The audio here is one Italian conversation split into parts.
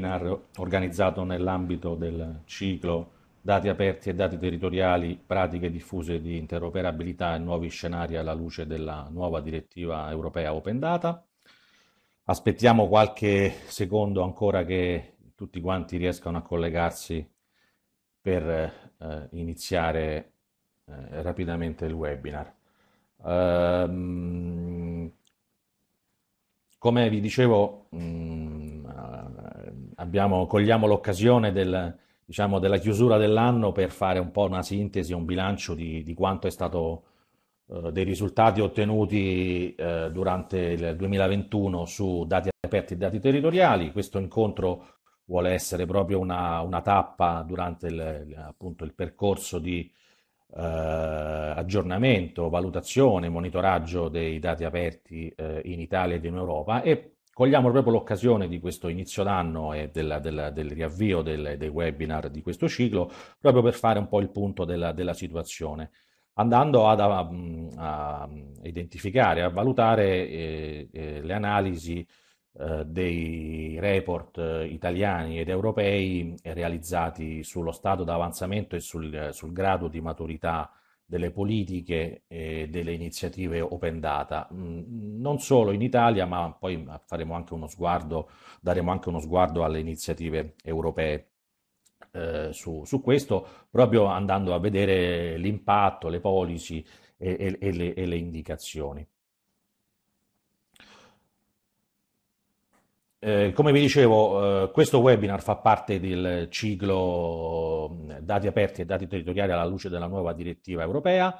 webinar organizzato nell'ambito del ciclo Dati aperti e dati territoriali, pratiche diffuse di interoperabilità e nuovi scenari alla luce della nuova direttiva europea Open Data. Aspettiamo qualche secondo ancora che tutti quanti riescano a collegarsi per eh, iniziare eh, rapidamente il webinar. Ehm, come vi dicevo, mh, mm, abbiamo, cogliamo l'occasione del, diciamo, della chiusura dell'anno per fare un po' una sintesi, un bilancio di, di quanto è stato eh, dei risultati ottenuti eh, durante il 2021 su dati aperti e dati territoriali. Questo incontro vuole essere proprio una, una tappa durante il, appunto, il percorso di eh, aggiornamento, valutazione, monitoraggio dei dati aperti eh, in Italia ed in Europa e Cogliamo proprio l'occasione di questo inizio d'anno e della, della, del riavvio del, dei webinar di questo ciclo, proprio per fare un po' il punto della, della situazione, andando ad, a, a, identificare, a valutare eh, eh, le analisi eh, dei report eh, italiani ed europei realizzati sullo stato d'avanzamento e sul, sul grado di maturità delle politiche e delle iniziative open data, mm, non solo in Italia, ma poi mm, faremo anche uno sguardo, daremo anche uno sguardo alle iniziative europee. Eh, su, su, questo, proprio andando a vedere l'impatto, le policy e, e, e, le, e le indicazioni. Eh, come vi dicevo, eh, questo webinar fa parte del ciclo mm, dati aperti e dati territoriali alla luce della nuova direttiva europea.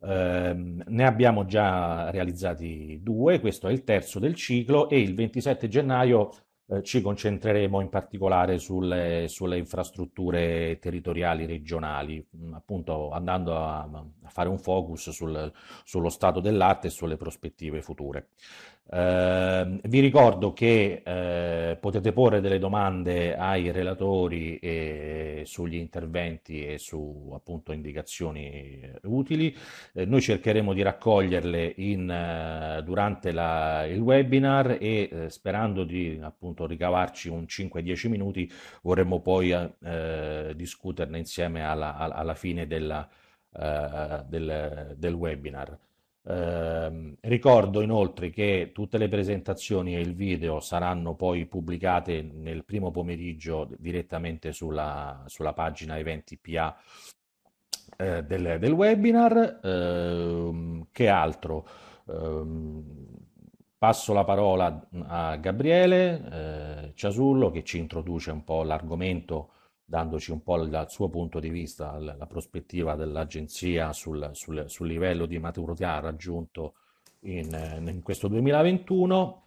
Eh, ne abbiamo già realizzati due, questo è il terzo del ciclo e il 27 gennaio eh, ci concentreremo in particolare sulle, sulle infrastrutture territoriali regionali, mm, appunto andando a, a fare un focus sul, sullo stato dell'arte e sulle prospettive future. Eh, vi ricordo che eh, potete porre delle domande ai relatori e, sugli interventi e su appunto indicazioni utili. Eh, noi cercheremo di raccoglierle in, eh, durante la, il webinar e eh, sperando di appunto ricavarci un 5-10 minuti vorremmo poi eh, discuterne insieme alla, alla fine della, del, del webinar. Ehm, ricordo inoltre che tutte le presentazioni e il video saranno poi pubblicate nel primo pomeriggio direttamente sulla, sulla pagina eventi PA eh, del, del, webinar. Eh, che altro? Ehm, passo la parola a Gabriele eh, Ciasullo che ci introduce un po' l'argomento dandoci un po' dal suo punto di vista la, la prospettiva dell'agenzia sul, sul, sul, livello di maturità raggiunto in, eh, in questo 2021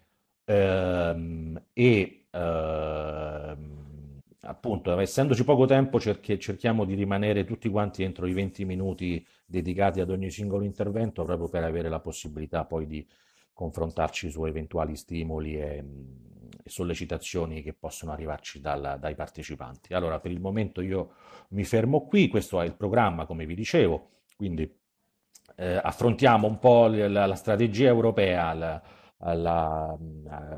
ehm, e ehm, appunto essendoci poco tempo cerchi, cerchiamo di rimanere tutti quanti entro i 20 minuti dedicati ad ogni singolo intervento proprio per avere la possibilità poi di confrontarci su eventuali stimoli e, sollecitazioni che possono arrivarci dal, dai partecipanti. Allora, per il momento io mi fermo qui, questo è il programma, come vi dicevo, quindi eh, affrontiamo un po' la, la strategia europea, la, la,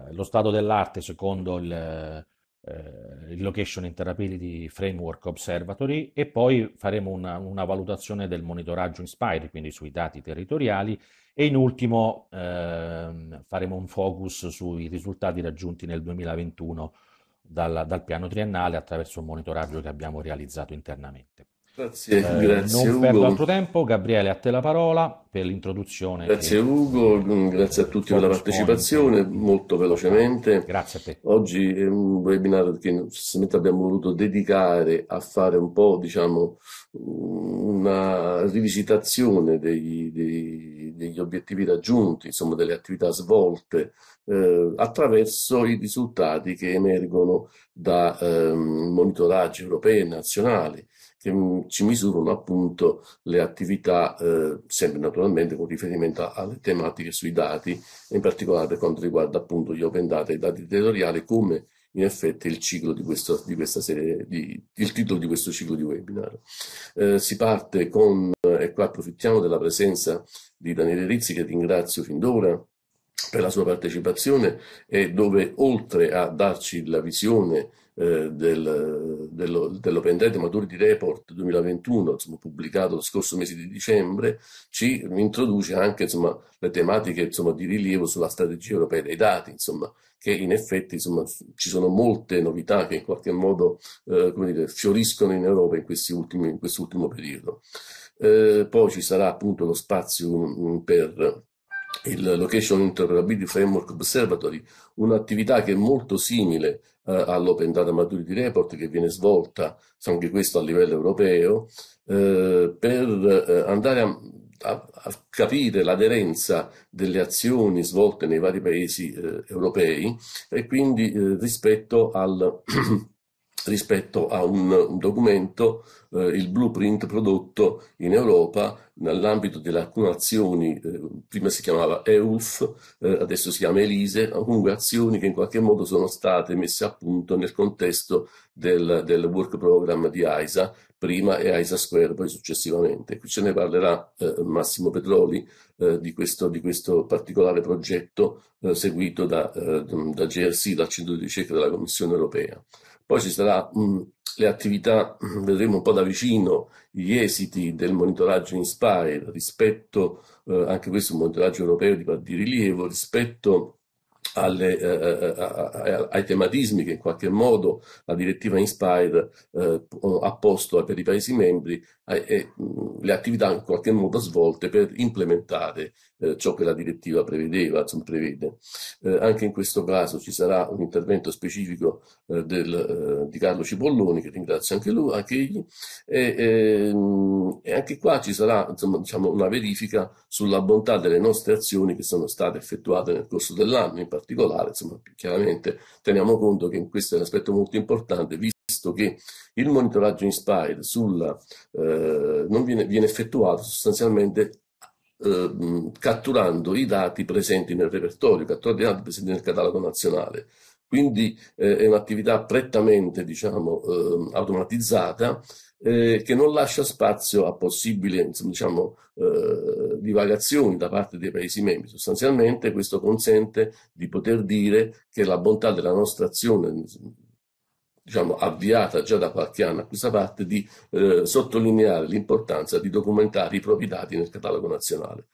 eh, lo stato dell'arte secondo il, eh, il Location Interoperability Framework Observatory e poi faremo una, una valutazione del monitoraggio in quindi sui dati territoriali e in ultimo ehm, faremo un focus sui risultati raggiunti nel 2021 dal, dal piano triennale attraverso un monitoraggio che abbiamo realizzato internamente. Grazie, eh, grazie non Ugo. perdo altro tempo, Gabriele a te la parola per l'introduzione. Grazie che... Ugo, mm, grazie a tutti per la partecipazione, molto velocemente. Grazie a te. Oggi è un webinar che abbiamo voluto dedicare a fare un po', diciamo, una rivisitazione dei, dei, degli obiettivi raggiunti, insomma delle attività svolte eh, attraverso i risultati che emergono da eh, monitoraggi europei e nazionali che mm, ci misurano appunto le attività, eh, sempre naturalmente con riferimento alle tematiche sui dati, in particolare per quanto riguarda appunto gli open data e i dati territoriali, come in effetti il ciclo di, questo, di questa serie, di, il titolo di questo ciclo di webinar. Eh, si parte con, e qua approfittiamo della presenza di Daniele Rizzi, che ringrazio fin d'ora per la sua partecipazione e dove oltre a darci la visione eh, del, dello, dell'Open Data Maturity Report 2021, insomma, pubblicato lo scorso mese di dicembre, ci introduce anche insomma, le tematiche insomma, di rilievo sulla strategia europea dei dati, insomma, che in effetti insomma, ci sono molte novità che in qualche modo eh, come dire, fioriscono in Europa in, questi ultimi, in quest'ultimo periodo. Eh, poi ci sarà appunto lo spazio mm, mm, per il Location Interoperability Framework Observatory, un'attività che è molto simile eh, all'Open Data Maturity Report che viene svolta, anche questo a livello europeo, eh, per eh, andare a, a, a capire l'aderenza delle azioni svolte nei vari paesi europei e quindi rispetto al rispetto a un documento, eh, il blueprint prodotto in Europa nell'ambito delle alcune azioni, eh, prima si chiamava EULF, eh, adesso si chiama ELISE, comunque azioni che in qualche modo sono state messe a punto nel contesto del, del work program di AISA, prima e AISA Square poi successivamente. Qui ce ne parlerà eh, Massimo Petroli eh, di questo, di, questo, particolare progetto eh, seguito da, da GRC, dal centro di ricerca della Commissione europea. Poi ci saranno mm, le attività, mm, vedremo un po' da vicino gli esiti del monitoraggio INSPIRE rispetto, eh, anche questo è un monitoraggio europeo di, di rilievo, rispetto alle, eh, eh, eh a, eh, ai tematismi che in qualche modo la direttiva Inspire eh, ha posto per i Paesi membri e mm, le attività in qualche modo svolte per implementare eh, ciò che la direttiva prevedeva, insomma, prevede. Eh, anche in questo caso ci sarà un intervento specifico eh, del, eh, di Carlo Cipolloni, che ringrazio anche lui, anche egli, e, ehm, e anche qua ci sarà insomma, diciamo, una verifica sulla bontà delle nostre azioni che sono state effettuate nel corso dell'anno, in particolare, insomma, chiaramente teniamo conto che questo è un aspetto molto importante, visto che il monitoraggio Inspire sulla, eh, non viene, viene effettuato sostanzialmente eh, catturando i dati presenti nel repertorio, catturando i dati presenti nel catalogo nazionale. Quindi eh, è un'attività prettamente diciamo, eh, automatizzata eh, che non lascia spazio a possibili diciamo, eh, divagazioni da parte dei Paesi membri. Sostanzialmente questo consente di poter dire che la bontà della nostra azione diciamo, avviata già da qualche anno a questa parte di eh, sottolineare l'importanza di documentare i propri dati nel catalogo nazionale.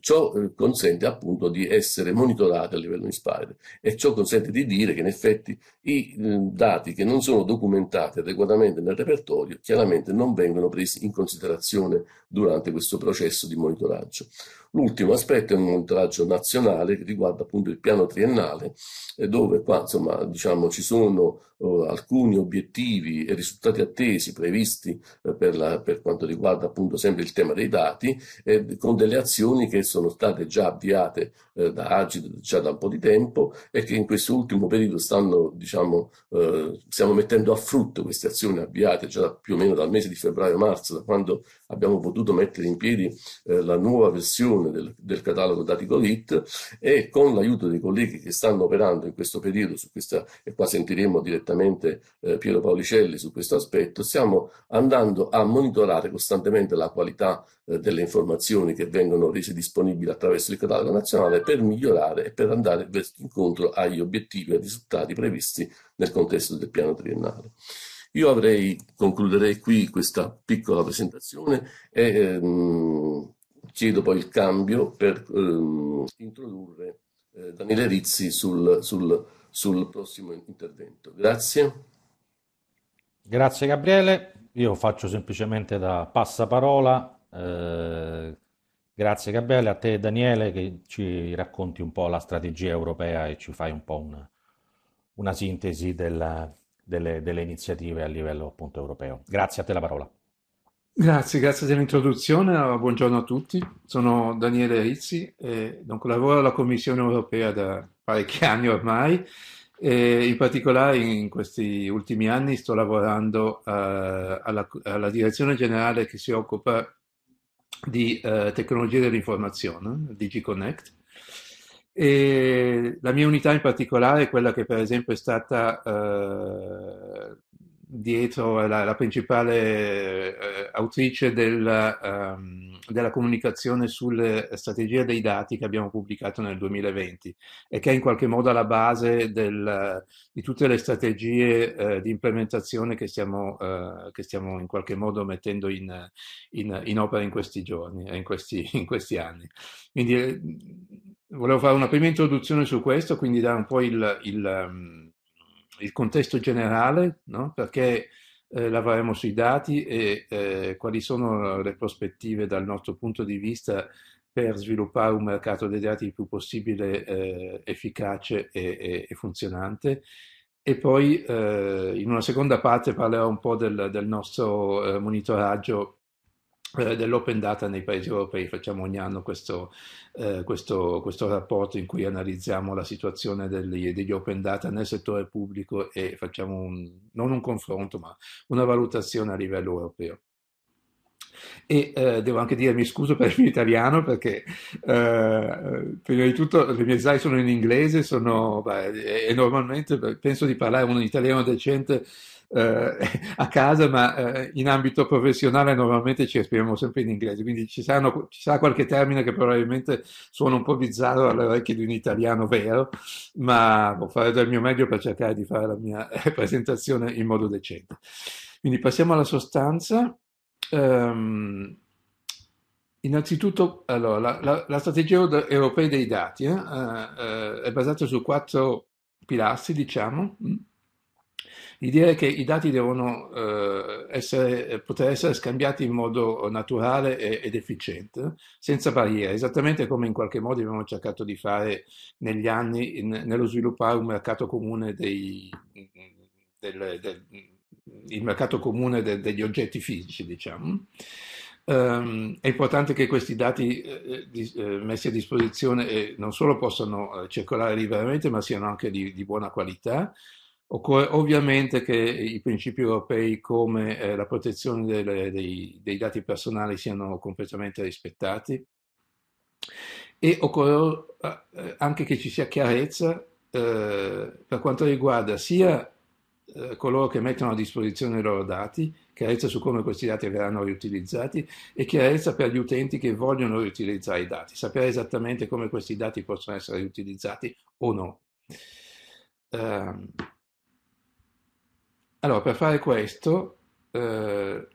Ciò eh, consente appunto di essere monitorati a livello di inspire e ciò consente di dire che in effetti i eh, dati che non sono documentati adeguatamente nel repertorio chiaramente non vengono presi in considerazione durante questo processo di monitoraggio. L'ultimo aspetto è un monitoraggio nazionale che riguarda appunto il piano triennale eh, dove qua insomma diciamo ci sono eh, alcuni obiettivi e risultati attesi previsti eh, per, la, per quanto riguarda appunto sempre il tema dei dati, eh, con delle azioni che sono state già avviate eh, da Agid già da un po' di tempo e che in questo ultimo periodo stanno, diciamo, eh, stiamo mettendo a frutto queste azioni avviate già più o meno dal mese di febbraio-marzo, da quando abbiamo potuto mettere in piedi eh, la nuova versione del, del catalogo dati Colit e con l'aiuto dei colleghi che stanno operando in questo periodo su questa, e qua sentiremo direttamente giustamente eh, Piero Paolicelli su questo aspetto, stiamo andando a monitorare costantemente la qualità eh, delle informazioni che vengono rese disponibili attraverso il catalogo nazionale per migliorare e per andare incontro agli obiettivi e ai risultati previsti nel contesto del piano triennale. Io avrei, concluderei qui questa piccola presentazione e ehm, chiedo poi il cambio per ehm, introdurre eh, Daniele Rizzi sul, sul sul prossimo intervento. Grazie. Grazie Gabriele, io faccio semplicemente da passaparola. Eh, grazie Gabriele, a te Daniele che ci racconti un po' la strategia europea e ci fai un po' una, una sintesi della, delle, delle iniziative a livello appunto europeo. Grazie a te la parola. Grazie, grazie dell'introduzione. Buongiorno a tutti. Sono Daniele Rizzi, eh, lavoro alla Commissione europea da parecchi anni ormai. E in particolare in questi ultimi anni sto lavorando uh, alla, alla, direzione generale che si occupa di uh, tecnologie dell'informazione, DigiConnect. E la mia unità in particolare è quella che per esempio è stata uh, dietro è la, la principale eh, autrice della, um, ehm, della comunicazione sulle strategie dei dati che abbiamo pubblicato nel 2020 e che è in qualche modo alla base del, di tutte le strategie eh, di implementazione che stiamo, eh, che stiamo, in qualche modo mettendo in, in, in opera in questi giorni e eh, in, in questi, anni. Quindi mm, volevo fare una prima introduzione su questo, quindi dare un po' il, il um, il contesto generale, no? perché eh, lavoriamo sui dati e eh, quali sono le prospettive dal nostro punto di vista per sviluppare un mercato dei dati il più possibile eh, efficace e, e, e, funzionante. E poi eh, in una seconda parte parlerò un po' del, del nostro eh, monitoraggio eh, dell'open data nei paesi europei, facciamo ogni anno questo, eh, questo, questo rapporto in cui analizziamo la situazione degli, degli, open data nel settore pubblico e facciamo un, non un confronto ma una valutazione a livello europeo. E eh, devo anche dire mi scuso per il mio italiano perché eh, prima di tutto le mie slide sono in inglese sono, beh, e normalmente penso di parlare un italiano decente eh, a casa, ma eh, in ambito professionale normalmente ci esprimiamo sempre in inglese, quindi ci, saranno, ci, sarà qualche termine che probabilmente suona un po' bizzarro alle orecchie di un italiano vero, ma boh, farò del mio meglio per cercare di fare la mia eh, presentazione in modo decente. Quindi passiamo alla sostanza. Um, Innanzitutto, allora, la, la, la, strategia europea dei dati eh, eh, è basata su quattro pilastri, diciamo, mm, L'idea è che i dati devono eh, essere, eh, poter essere scambiati in modo naturale ed efficiente, senza barriere, esattamente come in qualche modo abbiamo cercato di fare negli anni in, nello sviluppare un mercato comune dei, del, del, il mercato comune de, degli oggetti fisici, diciamo. Um, è importante che questi dati eh, di, eh, messi a disposizione eh, non solo possano eh, circolare liberamente, ma siano anche di, di buona qualità Occorre ovviamente che i principi europei come eh, la protezione delle, dei, dei, dati personali siano completamente rispettati e occorre eh, anche che ci sia chiarezza eh, per quanto riguarda sia eh, coloro che mettono a disposizione i loro dati, chiarezza su come questi dati verranno riutilizzati e chiarezza per gli utenti che vogliono riutilizzare i dati, sapere esattamente come questi dati possono essere riutilizzati o no. Ehm, allora, per fare questo, eh,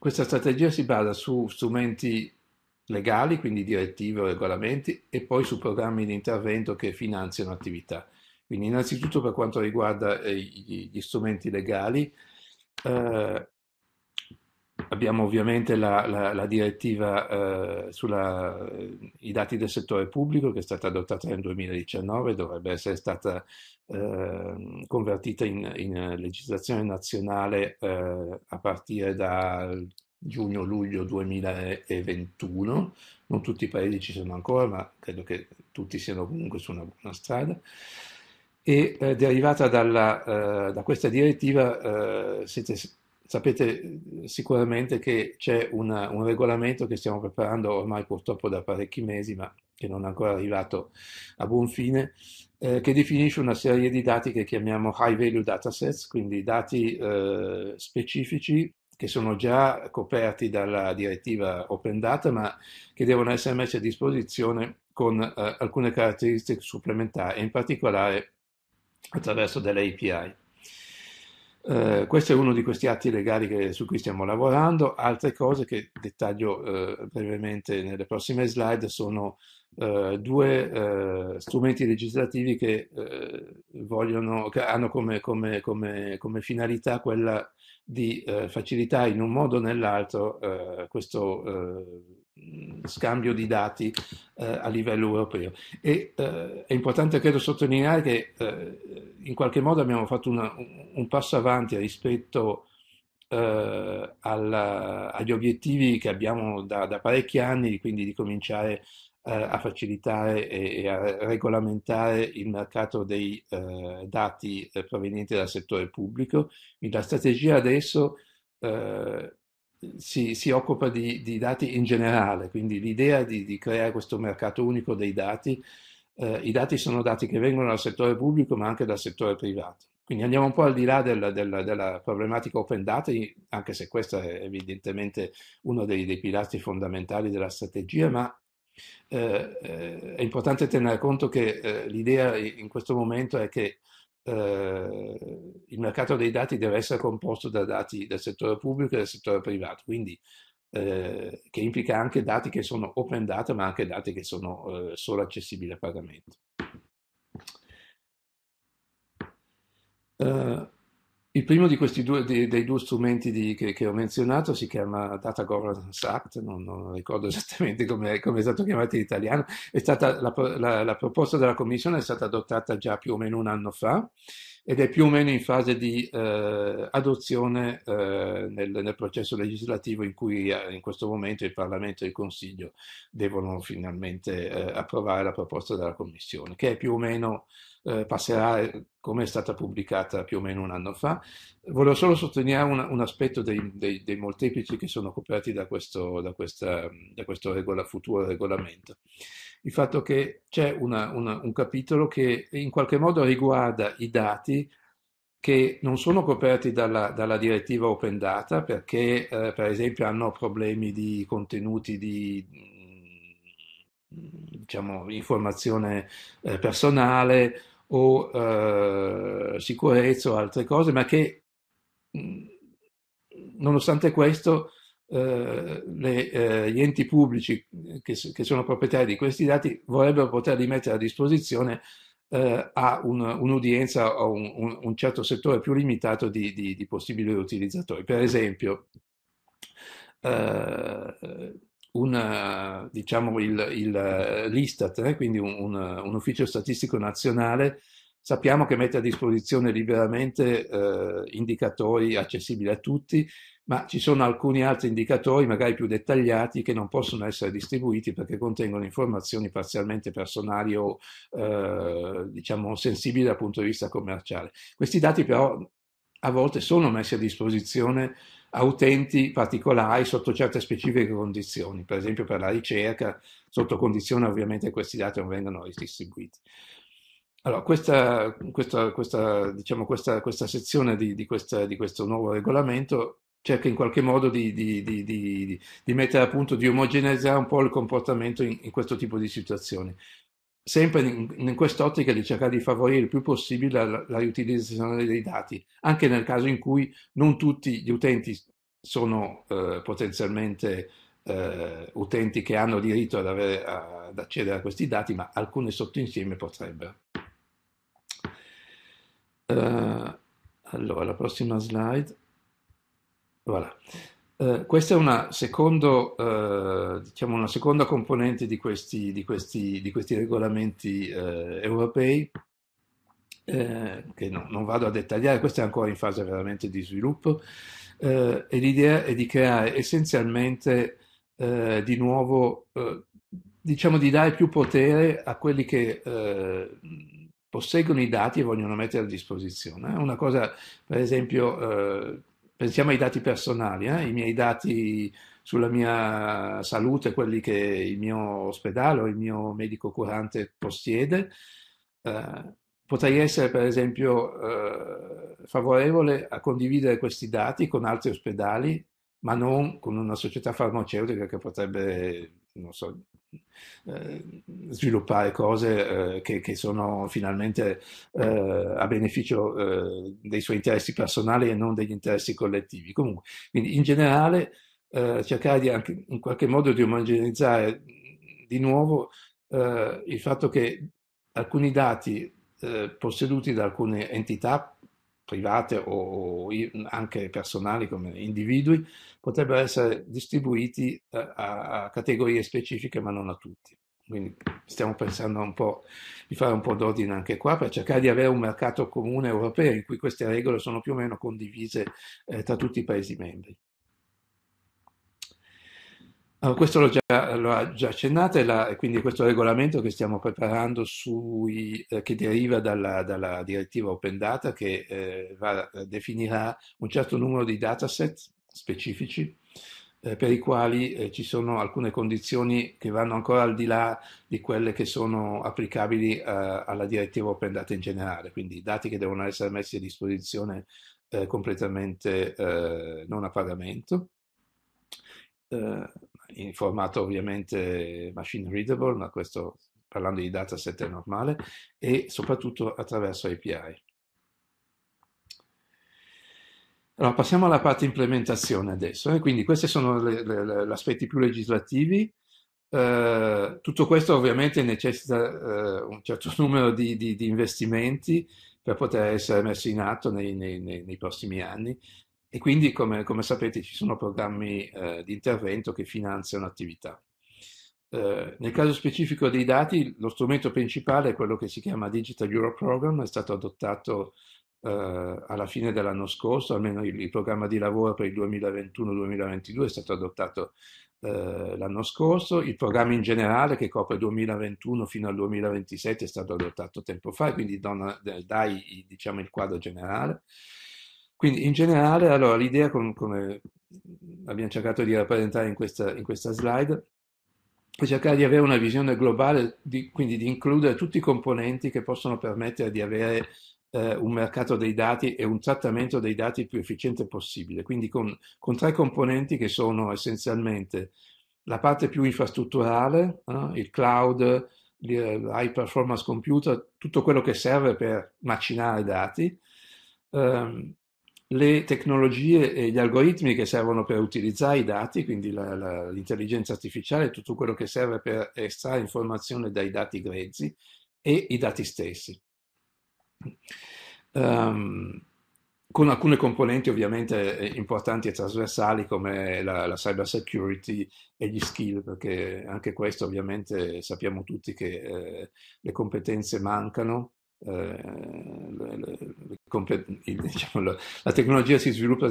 questa strategia si basa su strumenti legali, quindi direttive o regolamenti, e poi su programmi di intervento che finanziano attività. Quindi innanzitutto per quanto riguarda eh, gli strumenti legali, eh, abbiamo ovviamente la, la, la direttiva eh, sui eh, dati del settore pubblico che è stata adottata nel 2019, dovrebbe essere stata Ehm, convertita in, in, legislazione nazionale eh, a partire da giugno-luglio 2021. Non tutti i paesi ci sono ancora, ma credo che tutti siano comunque su una buona strada. E eh, derivata dalla, eh, da questa direttiva eh, siete, sapete eh, sicuramente che c'è una, un regolamento che stiamo preparando ormai purtroppo da parecchi mesi, ma che non è ancora arrivato a buon fine, eh, che definisce una serie di dati che chiamiamo high value datasets, quindi dati eh, specifici che sono già coperti dalla direttiva Open Data, ma che devono essere messi a disposizione con eh, alcune caratteristiche supplementari, in particolare attraverso delle API. Eh, questo è uno di questi atti legali che, su cui stiamo lavorando. Altre cose che dettaglio eh, brevemente nelle prossime slide sono eh, due eh, strumenti legislativi che, eh, vogliono, che hanno come, come, come, come, finalità quella di eh, facilitare in un modo o nell'altro questo scambio di dati a livello europeo. E, è importante, credo, sottolineare che in qualche modo abbiamo fatto una, un passo avanti rispetto eh, alla, agli obiettivi che abbiamo da, da, parecchi anni, quindi di cominciare eh, a facilitare e, a regolamentare il mercato dei eh, dati eh, provenienti dal settore pubblico. Quindi la strategia adesso eh, si, si, occupa di, di, dati in generale, quindi l'idea di, di creare questo mercato unico dei dati. Eh, I dati sono dati che vengono dal settore pubblico ma anche dal settore privato. Quindi andiamo un po' al di là della, della, della problematica open data, anche se questo è evidentemente uno dei, dei pilastri fondamentali della strategia, ma eh, eh, è importante tenere conto che eh, l'idea in questo momento è che eh, il mercato dei dati deve essere composto da dati del settore pubblico e del settore privato, quindi eh, che implica anche dati che sono open data, ma anche dati che sono solo accessibili a pagamento. Il primo di questi due, di, dei due strumenti di, che, che, ho menzionato si chiama Data Governance Act, non, non ricordo esattamente come, come, è stato chiamato in italiano, stata, la, la, la, proposta della Commissione è stata adottata già più o meno un anno fa ed è più o meno in fase di eh, adozione eh, nel, nel, processo legislativo in cui eh, in questo momento il Parlamento e il Consiglio devono finalmente eh, approvare la proposta della Commissione, che è più o meno eh, passerà come è stata pubblicata più o meno un anno fa. Volevo solo sottolineare un, un aspetto dei, dei, dei, molteplici che sono coperti da questo, da questa, da questo regola, futuro regolamento. Il fatto che c'è una, una, un capitolo che in qualche modo riguarda i dati che non sono coperti dalla, dalla direttiva open data perché eh, per esempio hanno problemi di contenuti di diciamo, informazione eh, personale o eh, sicurezza o altre cose, ma che mm, nonostante questo eh, le, eh, gli enti pubblici che, che, sono proprietari di questi dati vorrebbero poterli mettere a disposizione eh, a un, un'udienza o un, un, certo settore più limitato di, di, di possibili utilizzatori. Per esempio, eh, una, eh, diciamo il, il, eh, l'Istat, eh, quindi un, un, un, ufficio statistico nazionale, sappiamo che mette a disposizione liberamente eh, indicatori accessibili a tutti, ma ci sono alcuni altri indicatori, magari più dettagliati, che non possono essere distribuiti perché contengono informazioni parzialmente personali o eh, diciamo sensibili dal punto di vista commerciale. Questi dati però a volte sono messi a disposizione a utenti particolari sotto certe specifiche condizioni, per esempio per la ricerca, sotto condizione ovviamente questi dati non vengano distribuiti. Allora, questa, questa, questa, diciamo, questa sezione di, di, di, questo nuovo regolamento cerca in qualche modo di, di, mettere a punto, di omogeneizzare un po' il comportamento in, in questo tipo di situazioni sempre in, in quest'ottica di cercare di favorire il più possibile la, la, riutilizzazione dei dati, anche nel caso in cui non tutti gli utenti sono eh, potenzialmente eh, utenti che hanno diritto ad, avere, ad accedere a questi dati, ma alcuni sottoinsieme potrebbero. Uh, allora, la prossima slide. Voilà. Eh, questa è una, secondo, eh, diciamo una seconda componente di questi, di questi, di questi regolamenti eh, europei eh, che no, non vado a dettagliare, questa è ancora in fase veramente di sviluppo eh, e l'idea è di creare essenzialmente di nuovo, diciamo di dare più potere a quelli che posseggono i dati e vogliono mettere a disposizione. Una cosa, per esempio, pensiamo ai dati personali, eh? i miei dati sulla mia salute, quelli che il mio ospedale o il mio medico curante possiede. Eh, potrei essere per esempio eh, favorevole a condividere questi dati con altri ospedali, ma non con una società farmaceutica che potrebbe non so, eh, sviluppare cose eh, che, che, sono finalmente eh, a beneficio dei suoi interessi personali e non degli interessi collettivi. Comunque, quindi in generale cercare di anche in qualche modo di omogenizzare di nuovo il fatto che alcuni dati posseduti da alcune entità private o, anche personali come individui, potrebbero essere distribuiti eh, a, categorie specifiche ma non a tutti. Quindi stiamo pensando un po' di fare un po' d'ordine anche qua per cercare di avere un mercato comune europeo in cui queste regole sono più o meno condivise eh, tra tutti i Paesi membri questo l'ho già, l'ho già accennato, e, la, quindi questo regolamento che stiamo preparando sui, eh, che deriva dalla, dalla, direttiva Open Data che eh, va, eh, definirà un certo numero di dataset specifici eh, per i quali eh, ci sono alcune condizioni che vanno ancora al di là di quelle che sono applicabili eh, alla direttiva Open Data in generale, quindi dati che devono essere messi a disposizione completamente non a pagamento. Uh, in formato ovviamente machine readable, ma questo parlando di dataset è normale, e soprattutto attraverso API. Allora, passiamo alla parte implementazione adesso, eh? quindi questi sono gli aspetti più legislativi. Eh, tutto questo ovviamente necessita eh, un certo numero di, di, di, investimenti per poter essere messo in atto nei, nei, nei prossimi anni. E quindi, come, come, sapete, ci sono programmi eh, di intervento che finanziano attività. Eh, nel caso specifico dei dati, lo strumento principale è quello che si chiama Digital Euro Program, è stato adottato eh, alla fine dell'anno scorso, almeno il, il, programma di lavoro per il 2021-2022 è stato adottato eh, l'anno scorso, il programma in generale che copre 2021 fino al 2027 è stato adottato tempo fa, quindi dona, dai diciamo, il quadro generale. Quindi in generale, allora, l'idea, come abbiamo cercato di rappresentare in questa, in questa slide, è cercare di avere una visione globale, di, quindi di includere tutti i componenti che possono permettere di avere eh, un mercato dei dati e un trattamento dei dati più efficiente possibile. Quindi con, con tre componenti che sono essenzialmente la parte più infrastrutturale, eh, il cloud, l'high eh, performance computer, tutto quello che serve per macinare dati, ehm, le tecnologie e gli algoritmi che servono per utilizzare i dati, quindi la, la, l'intelligenza artificiale, tutto quello che serve per estrarre informazione dai dati grezzi e i dati stessi. Um, con alcune componenti ovviamente eh, importanti e trasversali come la, la cyber security e gli skill, perché anche questo ovviamente sappiamo tutti che eh, le competenze mancano eh, il, diciamo, la, la, tecnologia si sviluppa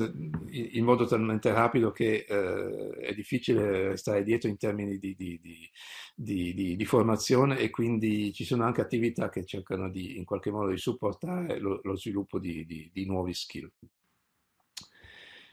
in modo talmente rapido che eh, è difficile stare dietro in termini di, di, di, di, formazione e quindi ci sono anche attività che cercano in qualche modo di supportare lo, lo sviluppo di, nuovi skill.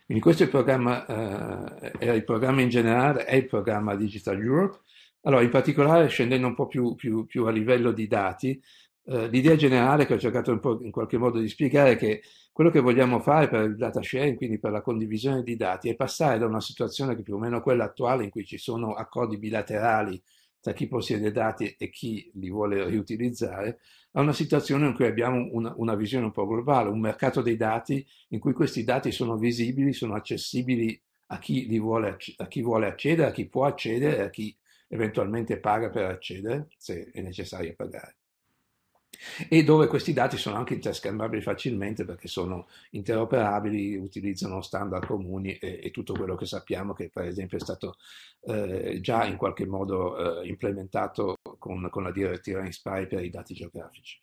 Quindi questo è il programma, eh, era il programma in generale, è il programma Digital Europe. Allora, in particolare, scendendo un po' più, più, più a livello di dati, eh, l'idea generale che ho cercato in qualche modo di spiegare è che quello che vogliamo fare per il data sharing, quindi per la condivisione di dati, è passare da una situazione che più o meno quella attuale in cui ci sono accordi bilaterali tra chi possiede dati e chi li vuole riutilizzare, a una situazione in cui abbiamo una, una, visione un po' globale, un mercato dei dati in cui questi dati sono visibili, sono accessibili a chi, li vuole, a chi vuole accedere, a chi può accedere, a chi eventualmente paga per accedere, se è necessario pagare e dove questi dati sono anche interscambiabili facilmente perché sono interoperabili, utilizzano standard comuni e, e tutto quello che sappiamo che per esempio è stato eh, già in qualche modo eh, implementato con, con, la direttiva INSPI per i dati geografici.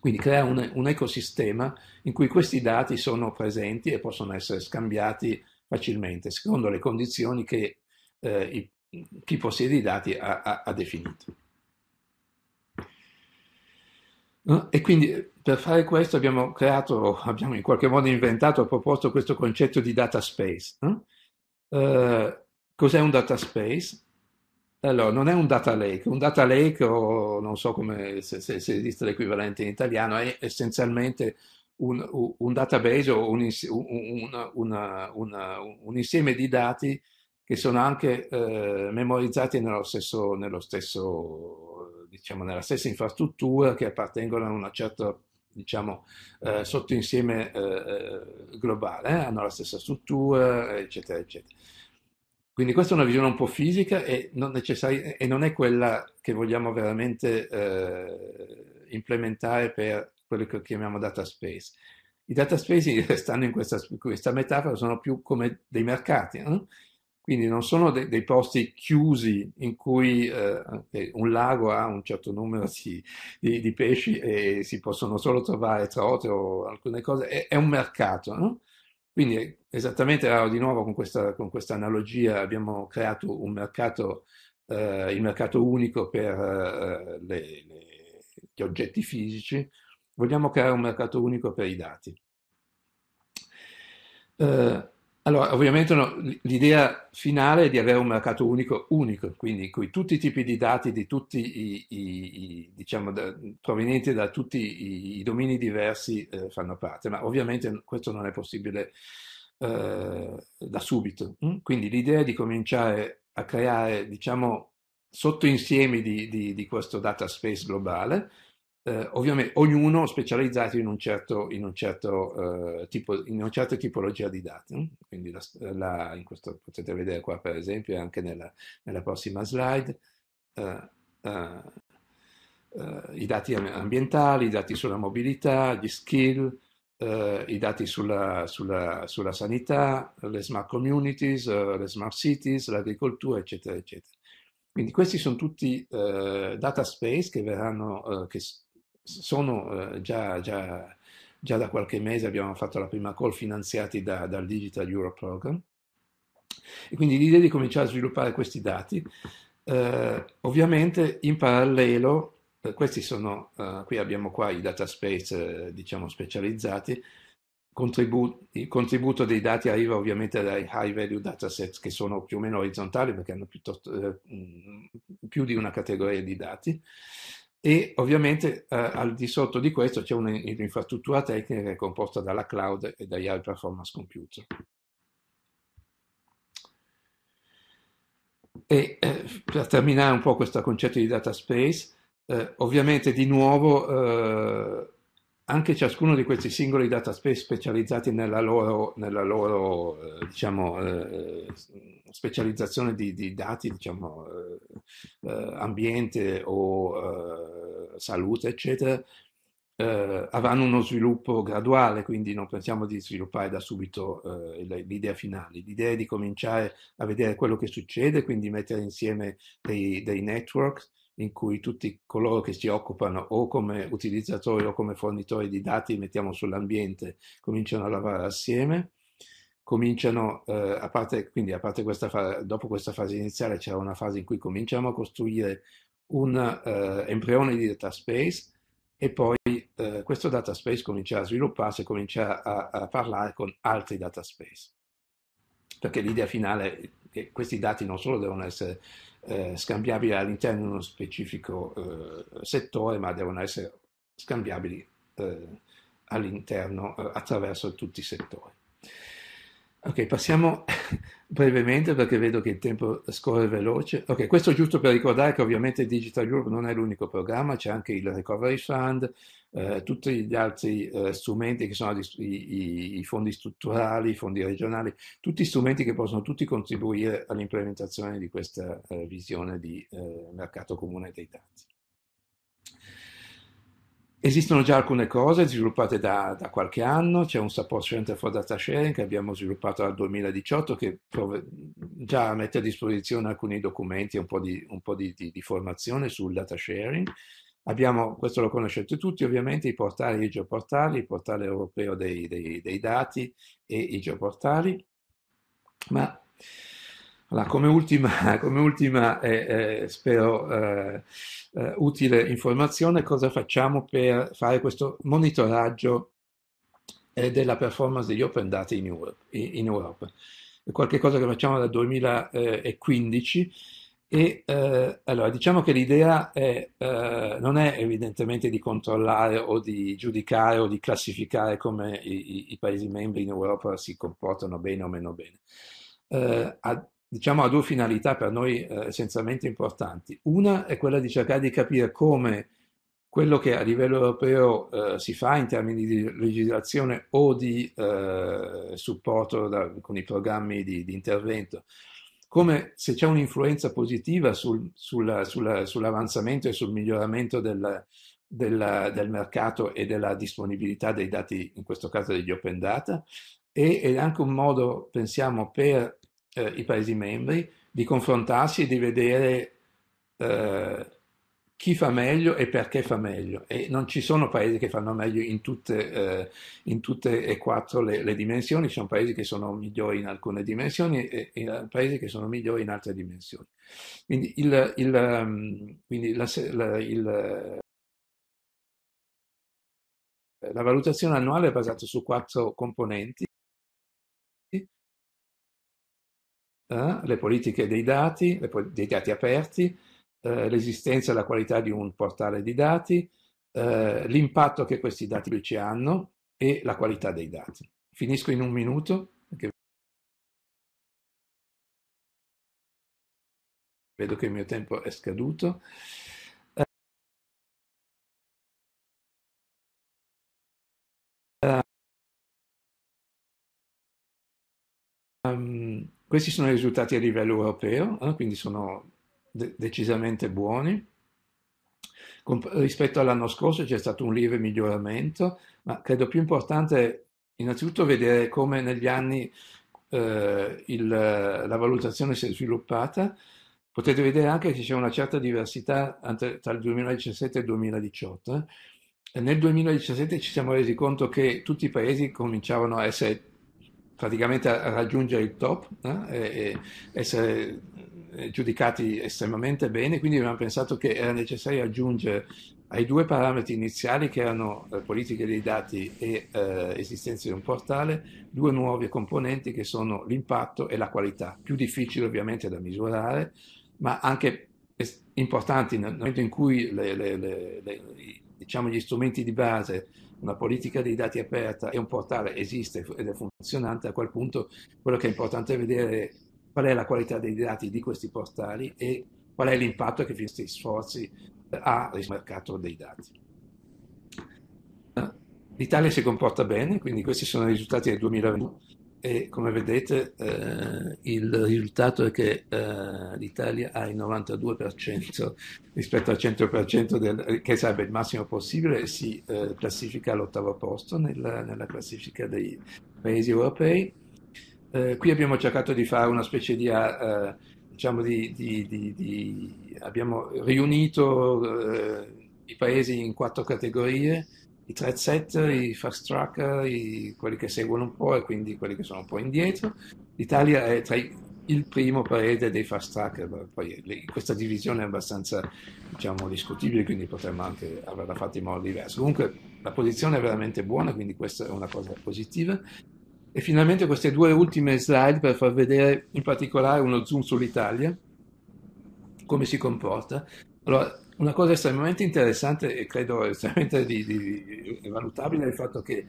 Quindi crea un, un ecosistema in cui questi dati sono presenti e possono essere scambiati facilmente secondo le condizioni che eh, i, chi possiede i dati ha, ha, ha definito. No? E quindi eh, per fare questo abbiamo creato, abbiamo in qualche modo inventato, proposto questo concetto di data space. No? Uh, cos'è un data space? Allora, non è un data lake, un data lake, o non so come, se, se, se esiste l'equivalente in italiano, è essenzialmente un, un database o un, un, una, una, un, insieme di dati che sono anche eh, memorizzati nello stesso, nello stesso diciamo, nella stessa infrastruttura che appartengono a una certa diciamo, eh, sottoinsieme eh, eh, globale, eh? hanno la stessa struttura, eccetera, eccetera. Quindi questa è una visione un po' fisica e non, e non è quella che vogliamo veramente eh, implementare per quello che chiamiamo data space. I data space stanno in questa, questa metafora, sono più come dei mercati. No? Quindi non sono de- dei posti chiusi in cui eh, eh, un lago ha un certo numero di, di, di, pesci e si possono solo trovare trote o alcune cose, è, è un mercato. No? Quindi esattamente di nuovo con questa, con questa, analogia abbiamo creato un mercato, eh, il mercato unico per eh, le, le, gli oggetti fisici, vogliamo creare un mercato unico per i dati. Eh, allora, ovviamente no, l'idea finale è di avere un mercato unico, unico, quindi in cui tutti i tipi di dati di i, i, i, diciamo, da, provenienti da tutti i, domini diversi eh, fanno parte, ma ovviamente questo non è possibile eh, da subito. Mm? Quindi l'idea è di cominciare a creare, diciamo, sottoinsiemi di, di, di questo data space globale eh, ovviamente ognuno specializzato in un certo, in un certo, eh, tipo, in una certa tipologia di dati. Quindi la, la, in questo potete vedere qua per esempio anche nella, nella prossima slide eh, eh, eh i dati ambientali, i dati sulla mobilità, gli skill, eh, i dati sulla, sulla, sulla, sanità, le smart communities, le smart cities, l'agricoltura, eccetera, eccetera. Quindi questi sono tutti data space che verranno, che sono eh, già, già, già, da qualche mese abbiamo fatto la prima call finanziati da, dal Digital Europe Program e quindi l'idea di cominciare a sviluppare questi dati eh, ovviamente in parallelo eh, questi sono eh, qui abbiamo qua i data space eh, diciamo specializzati Contribu- il contributo dei dati arriva ovviamente dai high value datasets che sono più o meno orizzontali perché hanno eh, mm, più di una categoria di dati e ovviamente eh, al di sotto di questo c'è un'infrastruttura tecnica che è composta dalla cloud e dagli high performance computer. E eh, per terminare un po' questo concetto di data space, eh, ovviamente di nuovo eh, anche ciascuno di questi singoli database specializzati nella loro, nella loro eh, diciamo, eh, specializzazione di, di, dati, diciamo, eh, eh ambiente o eh, salute, eccetera, eh, avranno uno sviluppo graduale, quindi non pensiamo di sviluppare da subito l'idea finale. L'idea è di cominciare a vedere quello che succede, quindi mettere insieme dei, dei network in cui tutti coloro che si occupano o come utilizzatori o come fornitori di dati, mettiamo sull'ambiente, cominciano a lavorare assieme. Cominciano, eh, a parte, quindi a parte questa fase, dopo questa fase iniziale c'era una fase in cui cominciamo a costruire un eh, embrione di data space e poi eh, questo data space comincia a svilupparsi e comincia a, a parlare con altri data space. Perché l'idea finale che questi dati non solo devono essere eh, scambiabili all'interno di uno specifico eh, settore, ma devono essere scambiabili eh, all'interno eh, attraverso tutti i settori. Ok, passiamo brevemente perché vedo che il tempo scorre veloce. Ok, questo è giusto per ricordare che ovviamente Digital Europe non è l'unico programma, c'è anche il Recovery Fund, eh, tutti gli altri eh, strumenti che sono i, i, i, fondi strutturali, i fondi regionali, tutti strumenti che possono tutti contribuire all'implementazione di questa eh, visione di eh, mercato comune dei dati. Esistono già alcune cose sviluppate da, da qualche anno, c'è un support center for data sharing che abbiamo sviluppato dal 2018 che prove, già mette a disposizione alcuni documenti e un po' di, un po di, di, di formazione sul data sharing. Abbiamo, questo lo conoscete tutti ovviamente, i portali e i geoportali, il portale europeo dei, dei, dei dati e i geoportali, ma allora, come ultima, come ultima eh, eh, spero eh, eh, utile informazione, cosa facciamo per fare questo monitoraggio eh, della performance degli open data in Europa? In Europa? È qualcosa che facciamo dal 2015 eh, e allora diciamo che l'idea non è evidentemente di controllare o di giudicare o di classificare come i, i, i Paesi membri in Europa si comportano bene o meno bene. Uh, diciamo, ha due finalità per noi eh, essenzialmente importanti. Una è quella di cercare di capire come quello che a livello europeo eh, si fa in termini di legislazione o di eh, supporto da, con i programmi di, di, intervento, come se c'è un'influenza positiva sul, sulla, sulla, sull'avanzamento e sul miglioramento del, del, del mercato e della disponibilità dei dati, in questo caso degli open data, e, è anche un modo, pensiamo, per eh, i Paesi membri, di confrontarsi e di vedere eh, chi fa meglio e perché fa meglio. E non ci sono paesi che fanno meglio in tutte, eh, in tutte e quattro le, le, dimensioni, ci sono paesi che sono migliori in alcune dimensioni e, e paesi che sono migliori in altre dimensioni. Quindi il, il, mm, quindi la, la, il la valutazione annuale è basata su quattro componenti Eh, le politiche dei dati, dei dati aperti, eh, l'esistenza e la qualità di un portale di dati, eh, l'impatto che questi dati pubblici hanno e la qualità dei dati. Finisco in un minuto. vedo che il mio tempo è scaduto. Questi sono i risultati a livello europeo, eh, quindi sono de decisamente buoni. Com rispetto all'anno scorso c'è stato un lieve miglioramento, ma credo più importante innanzitutto vedere come negli anni eh, il, la valutazione si è sviluppata. Potete vedere anche che c'è una certa diversità tra il 2017 e il 2018. Eh. Nel 2017 ci siamo resi conto che tutti i paesi cominciavano a essere praticamente a raggiungere il top no? e, e essere eh, giudicati estremamente bene, quindi abbiamo pensato che era necessario aggiungere ai due parametri iniziali che erano eh, politiche dei dati e eh, esistenza di un portale, due nuove componenti che sono l'impatto e la qualità, più difficili ovviamente da misurare, ma anche importanti nel momento in cui le, le, le, diciamo gli strumenti di base una politica dei dati aperta e un portale esiste ed è funzionante, a quel punto quello che è importante è vedere qual è la qualità dei dati di questi portali e qual è l'impatto che questi sforzi eh, ha sul mercato dei dati. Eh, L'Italia si comporta bene, quindi questi sono i risultati del 2021 e come vedete eh, il risultato è che eh, l'Italia ha il 92% rispetto al 100% del, che sarebbe il massimo possibile e si eh, classifica all'ottavo posto nella, nella, classifica dei paesi europei. Eh, qui abbiamo cercato di fare una specie di, eh, diciamo di, di, di abbiamo riunito eh, i paesi in quattro categorie i thread set, i fast track, i, quelli che seguono un po' e quindi quelli che sono un po' indietro. L'Italia è tra i, il primo paese dei fast track, poi le, questa divisione è abbastanza diciamo, discutibile, quindi potremmo anche averla fatta in modo diverso. Comunque la posizione è veramente buona, quindi questa è una cosa positiva. E finalmente queste due ultime slide per far vedere in particolare uno zoom sull'Italia, come si comporta. Allora, una cosa estremamente interessante e credo estremamente di, di, di, valutabile è il fatto che eh,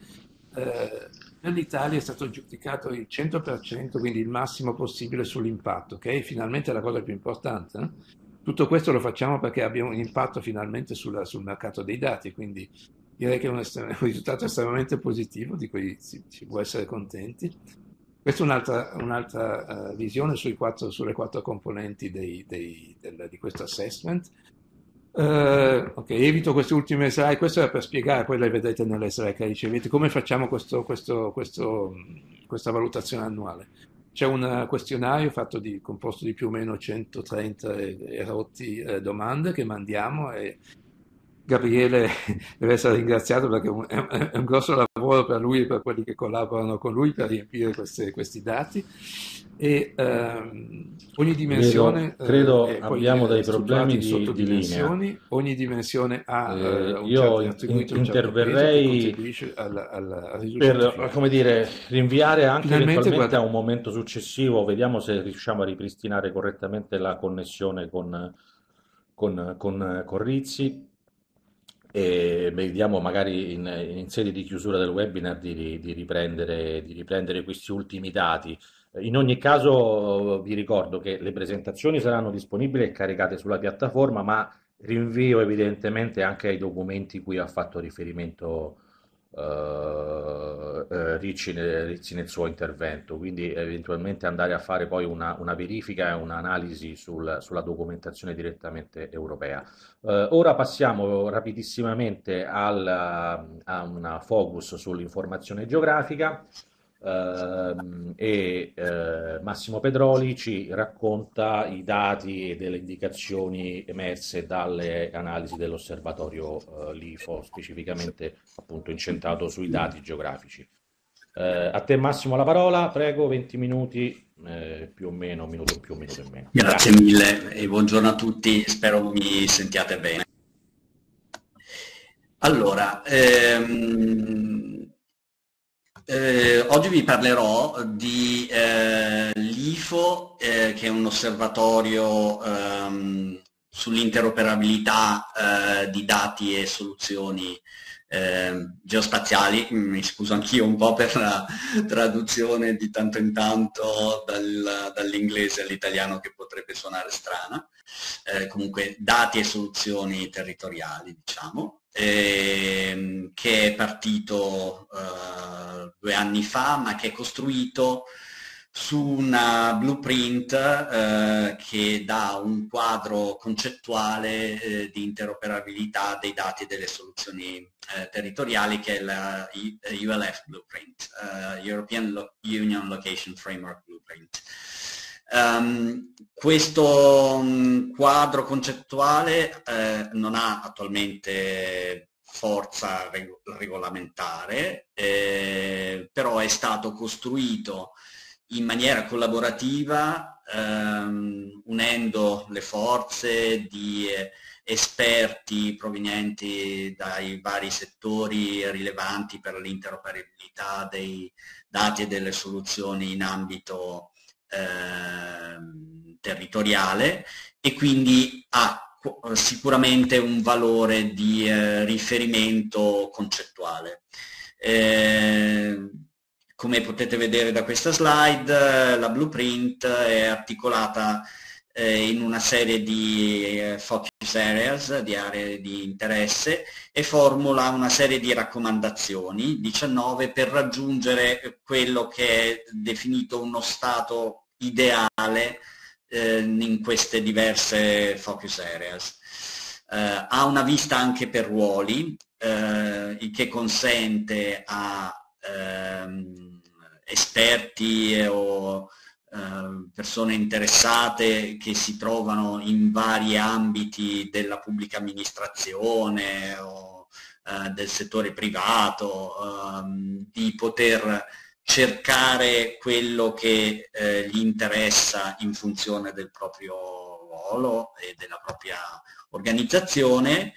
per l'Italia è stato giudicato il 100%, quindi il massimo possibile sull'impatto, che è finalmente la cosa più importante. No? Tutto questo lo facciamo perché abbiamo un impatto finalmente sulla, sul mercato dei dati, quindi direi che è un, un risultato estremamente positivo di cui si, si può essere contenti. Questa è un'altra, un'altra uh, visione quattro, sulle quattro componenti dei, dei, del, di questo assessment. Uh, ok, evito queste ultime slide, ah, questo è per spiegare, poi le vedete nelle slide che ricevete, come facciamo questo, questo, questo, questa valutazione annuale. C'è un eh, questionario di, composto di più o meno 130 eh, erotti eh, domande che mandiamo e Gabriele deve essere ringraziato perché è un, grosso lavoro per lui e per quelli che collaborano con lui per riempire queste, questi dati e ehm, ogni dimensione eh, credo, credo abbiamo dei problemi di, di linea ogni dimensione ha eh, eh io certo, in, certo interverrei certo al, al, per eh, come dire rinviare anche Finalmente, guarda... a un momento successivo vediamo se riusciamo a ripristinare correttamente la connessione con, con, con, con Rizzi e vediamo magari in, in sede di chiusura del webinar di, di, riprendere, di riprendere questi ultimi dati. In ogni caso vi ricordo che le presentazioni saranno disponibili e caricate sulla piattaforma, ma rinvio evidentemente anche ai documenti cui ha fatto riferimento eh, eh, Ricci, ne, Ricci, nel suo intervento, quindi eventualmente andare a fare poi una, una verifica e un'analisi sul, sulla documentazione direttamente europea. Eh, ora passiamo rapidissimamente al, a una focus sull'informazione geografica. Uh, e uh, Massimo Pedroli ci racconta i dati e delle indicazioni emerse dalle analisi dell'osservatorio uh, LIFO, specificamente appunto incentrato sui dati geografici. Eh, a te Massimo la parola, prego, 20 minuti, eh, più o meno, minuto più minuto e meno. Grazie, Grazie mille e buongiorno a tutti, spero mi sentiate bene. Allora, ehm, eh, oggi vi parlerò di eh, l'IFO, eh, che è un osservatorio ehm, sull'interoperabilità eh, di dati e soluzioni ehm, geospaziali. Mi scuso anch'io un po' per la traduzione di tanto in tanto dal, dall'inglese all'italiano che potrebbe suonare strana. Eh, comunque dati e soluzioni territoriali, diciamo ehm, che è partito eh, due anni fa, ma che è costruito su una blueprint eh, che dà un quadro concettuale eh, di interoperabilità dei dati e delle soluzioni eh, territoriali che è la ULF Blueprint, eh, European Lo Union Location Framework Blueprint. Um, questo mm, quadro concettuale eh, non ha attualmente forza reg regolamentare, eh, però è stato costruito in maniera collaborativa ehm, unendo le forze di eh, esperti provenienti dai vari settori rilevanti per l'interoperabilità dei dati e delle soluzioni in ambito Ehm, territoriale e quindi ha sicuramente un valore di eh, riferimento concettuale. Eh, come potete vedere da questa slide, la blueprint è articolata eh, in una serie di eh, focus areas, di aree di interesse e formula una serie di raccomandazioni, 19, per raggiungere quello che è definito uno stato ideale eh, in queste diverse focus areas. Eh, ha una vista anche per ruoli, eh, che consente a ehm, esperti o eh, persone interessate che si trovano in vari ambiti della pubblica amministrazione o eh, del settore privato, ehm, di poter cercare quello che eh, gli interessa in funzione del proprio ruolo e della propria organizzazione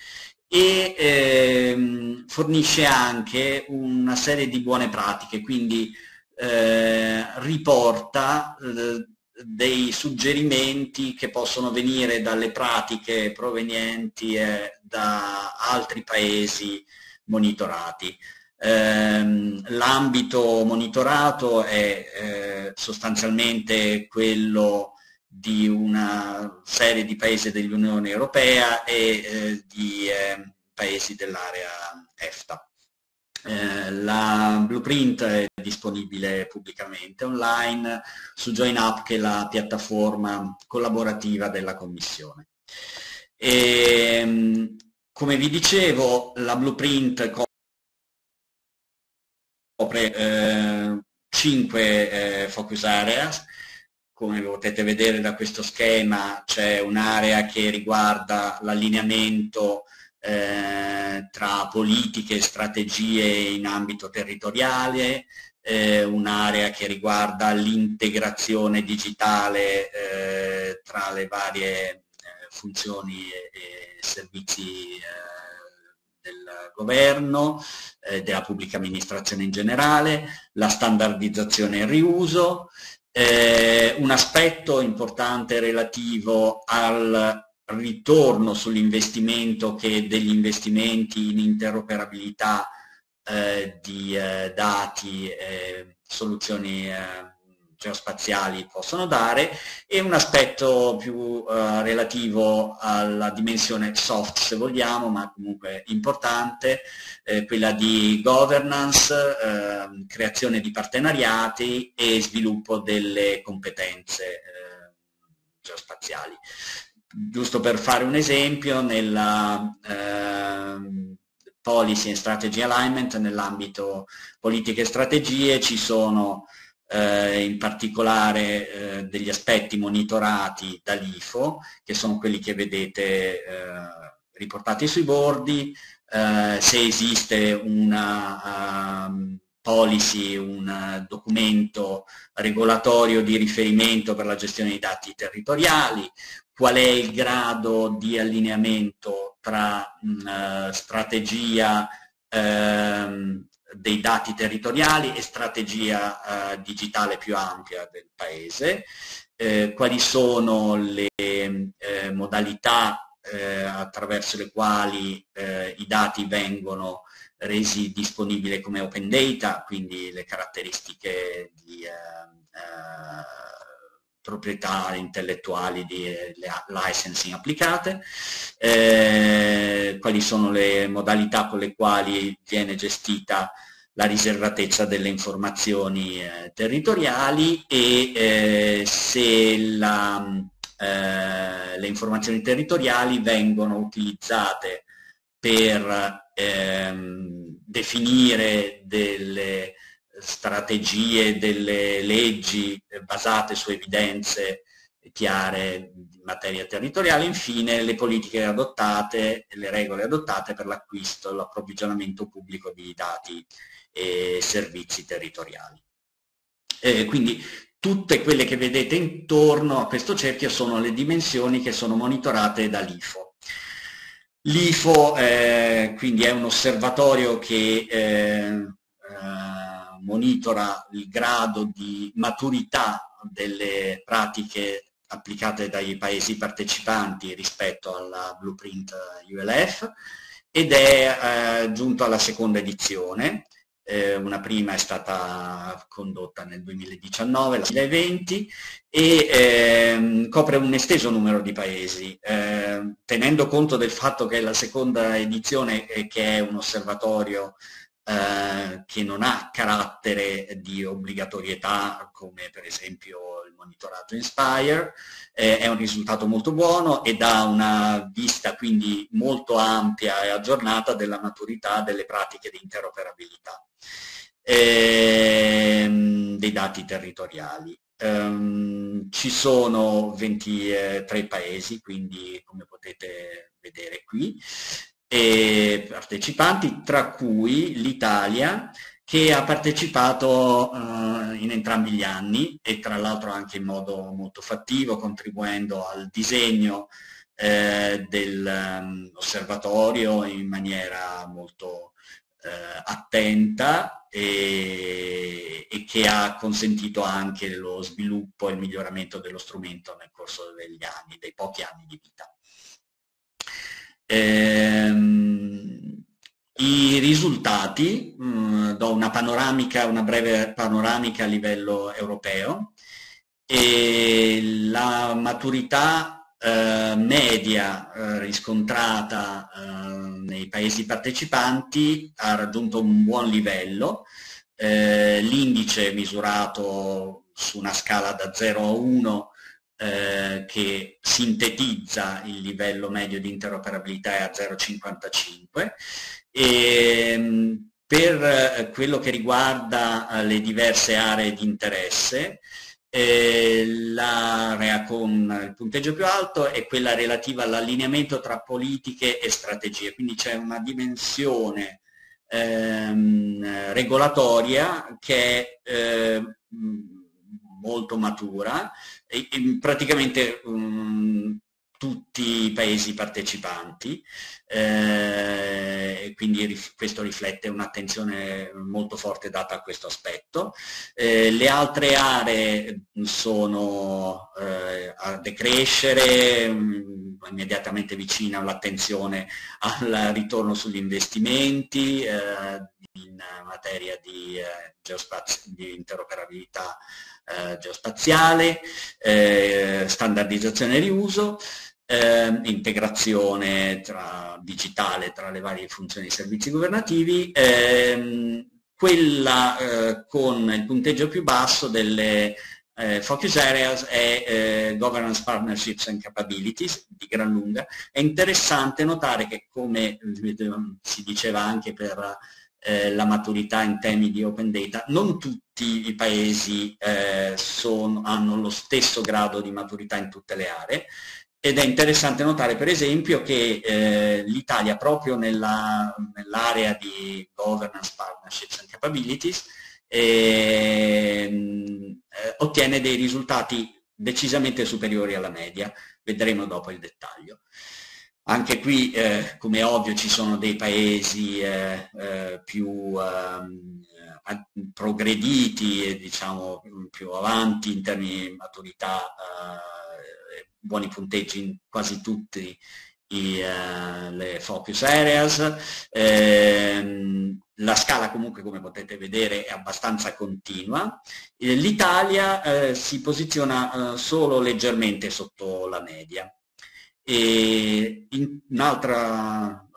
e ehm, fornisce anche una serie di buone pratiche, quindi eh, riporta eh, dei suggerimenti che possono venire dalle pratiche provenienti eh, da altri paesi monitorati ehm, l'ambito monitorato è eh, sostanzialmente quello di una serie di paesi dell'Unione Europea e eh, di eh, paesi dell'area EFTA. Eh, la blueprint è disponibile pubblicamente online su JoinUp che è la piattaforma collaborativa della Commissione. E, ehm, come vi dicevo, la blueprint copre eh, 5 eh, focus areas, come potete vedere da questo schema c'è un'area che riguarda l'allineamento eh, tra politiche e strategie in ambito territoriale, eh, un'area che riguarda l'integrazione digitale eh, tra le varie eh, funzioni e, e servizi eh, del governo, eh, della pubblica amministrazione in generale, la standardizzazione e il riuso, eh, un aspetto importante relativo al ritorno sull'investimento che degli investimenti in interoperabilità eh, di eh, dati e soluzioni eh, geospaziali possono dare e un aspetto più eh, relativo alla dimensione soft se vogliamo, ma comunque importante, eh, quella di governance, eh, creazione di partenariati e sviluppo delle competenze eh, geospaziali. Giusto per fare un esempio, nella ehm, Policy and Strategy Alignment, nell'ambito politiche e strategie ci sono eh, in particolare eh, degli aspetti monitorati dall'IFO, che sono quelli che vedete eh, riportati sui bordi, eh, se esiste una uh, policy, un documento regolatorio di riferimento per la gestione dei dati territoriali, qual è il grado di allineamento tra mh, mm, eh, strategia ehm, dei dati territoriali e strategia eh, digitale più ampia del Paese, eh, quali sono le eh, modalità eh, attraverso le quali eh, i dati vengono resi disponibili come open data, quindi le caratteristiche di eh, proprietà intellettuali di eh, licensing applicate, eh, quali sono le modalità con le quali viene gestita la riservatezza delle informazioni eh, territoriali e eh, se la, eh, le informazioni territoriali vengono utilizzate per ehm, definire delle strategie, delle leggi eh, basate su evidenze chiare in materia territoriale, infine le politiche adottate, e le regole adottate per l'acquisto e l'approvvigionamento pubblico di dati e servizi territoriali. E quindi tutte quelle che vedete intorno a questo cerchio sono le dimensioni che sono monitorate dall'IFO. L'IFO eh, quindi è un osservatorio che eh, eh, monitora il grado di maturità delle pratiche applicate dai paesi partecipanti rispetto alla blueprint ULF ed è eh, giunto alla seconda edizione, eh, una prima è stata condotta nel 2019, la 2020 e ehm, copre un esteso numero di paesi, eh, tenendo conto del fatto che la seconda edizione, che è un osservatorio eh, che non ha carattere di obbligatorietà come per esempio il monitoraggio Inspire, eh, è un risultato molto buono e dà una vista quindi molto ampia e aggiornata della maturità delle pratiche di interoperabilità ehm, dei dati territoriali. Um, ci sono 23 eh, paesi, quindi come potete vedere qui, e partecipanti, tra cui l'Italia, che ha partecipato uh, in entrambi gli anni e tra l'altro anche in modo molto fattivo, contribuendo al disegno eh, dell'osservatorio ehm, um, in maniera molto eh, attenta e, e, che ha consentito anche lo sviluppo e il miglioramento dello strumento nel corso degli anni, dei pochi anni di vita. Ehm, I risultati, mh, mm, do una panoramica, una breve panoramica a livello europeo, e la maturità eh, media eh, riscontrata eh, nei paesi partecipanti ha raggiunto un buon livello, eh, l'indice misurato su una scala da 0 a 1 eh, che sintetizza il livello medio di interoperabilità è a 0,55 e ehm, per eh, quello che riguarda eh, le diverse aree di interesse eh, l'area con il punteggio più alto è quella relativa all'allineamento tra politiche e strategie, quindi c'è una dimensione ehm, regolatoria che è eh, molto matura, praticamente um, tutti i paesi partecipanti, eh, quindi rif questo riflette un'attenzione molto forte data a questo aspetto. Eh, le altre aree sono eh, a decrescere, mh, mm, immediatamente vicina all'attenzione al ritorno sugli investimenti eh, in materia di, eh, di interoperabilità eh, geospaziale, eh, standardizzazione e riuso, eh, integrazione tra, digitale tra le varie funzioni e servizi governativi, ehm, quella eh, con il punteggio più basso delle eh, focus areas è eh, governance partnerships and capabilities di gran lunga. È interessante notare che come si diceva anche per eh, la maturità in temi di open data, non tutti i paesi eh, sono, hanno lo stesso grado di maturità in tutte le aree ed è interessante notare per esempio che eh, l'Italia proprio nell'area di governance, partnerships and capabilities ehm, eh, ottiene dei risultati decisamente superiori alla media, vedremo dopo il dettaglio. Anche qui, eh, come ovvio, ci sono dei paesi eh, eh, più ehm, eh, progrediti e diciamo più avanti in termini di maturità, eh, buoni punteggi in quasi tutti i, uh, le focus areas. Eh, la scala comunque come potete vedere è abbastanza continua. L'Italia eh, si posiziona solo leggermente sotto la media. E in, un altro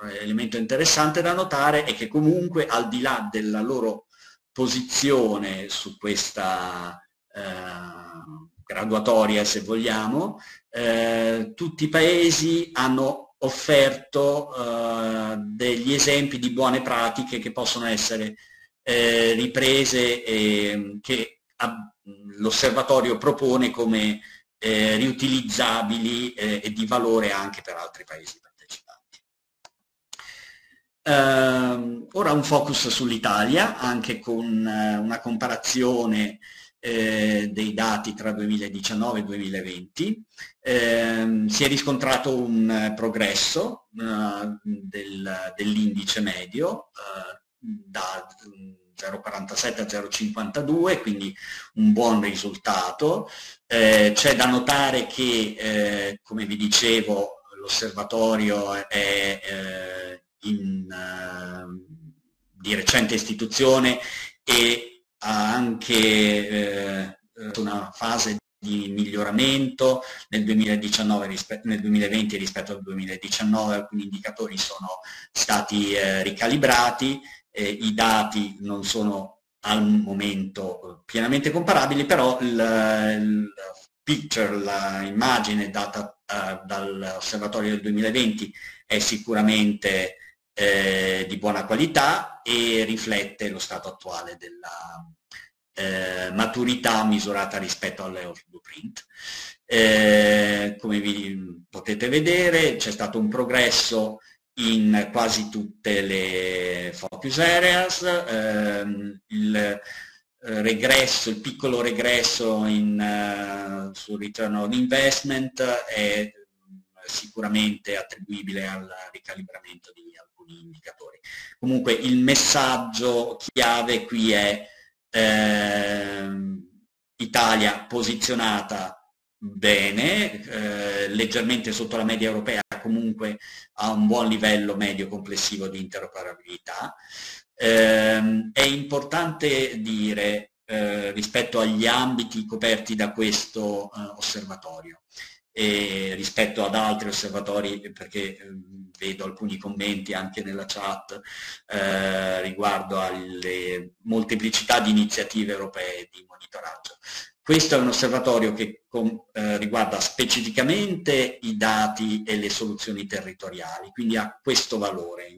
eh, elemento interessante da notare è che comunque al di là della loro posizione su questa eh, graduatoria, se vogliamo, eh, tutti i paesi hanno offerto eh, degli esempi di buone pratiche che possono essere eh, riprese e che l'osservatorio propone come eh, riutilizzabili eh, e di valore anche per altri paesi partecipanti. Eh, ora un focus sull'Italia, anche con eh, una comparazione eh, dei dati tra 2019 e 2020. Ehm, si è riscontrato un eh, progresso del, dell'indice medio da 0,47 a 0,52, quindi un buon risultato. Eh, c'è da notare che, eh, come vi dicevo, l'osservatorio è eh, in, eh, di recente istituzione e ha anche eh, una fase di miglioramento nel, 2019 rispetto, nel 2020 rispetto al 2019, alcuni indicatori sono stati ricalibrati, i dati non sono al momento eh, pienamente comparabili, però il, il picture, l'immagine data uh, eh, dall'osservatorio del 2020 è sicuramente eh, di buona qualità e riflette lo stato attuale della eh, maturità misurata rispetto alle blueprint. Eh, come vi potete vedere c'è stato un progresso in quasi tutte le focus areas, ehm, il eh, regresso, il piccolo regresso in, uh, sul return on investment è mm, sicuramente attribuibile al ricalibramento di alcuni indicatori. Comunque il messaggio chiave qui è ehm, Italia posizionata bene, eh, leggermente sotto la media europea, comunque a un buon livello medio complessivo di interoperabilità. Eh, è importante dire eh, rispetto agli ambiti coperti da questo eh, osservatorio e rispetto ad altri osservatori, perché ehm, vedo alcuni commenti anche nella chat eh, riguardo alle molteplicità di iniziative europee di monitoraggio. Questo è un osservatorio che con, eh, riguarda specificamente i dati e le soluzioni territoriali, quindi ha questo valore,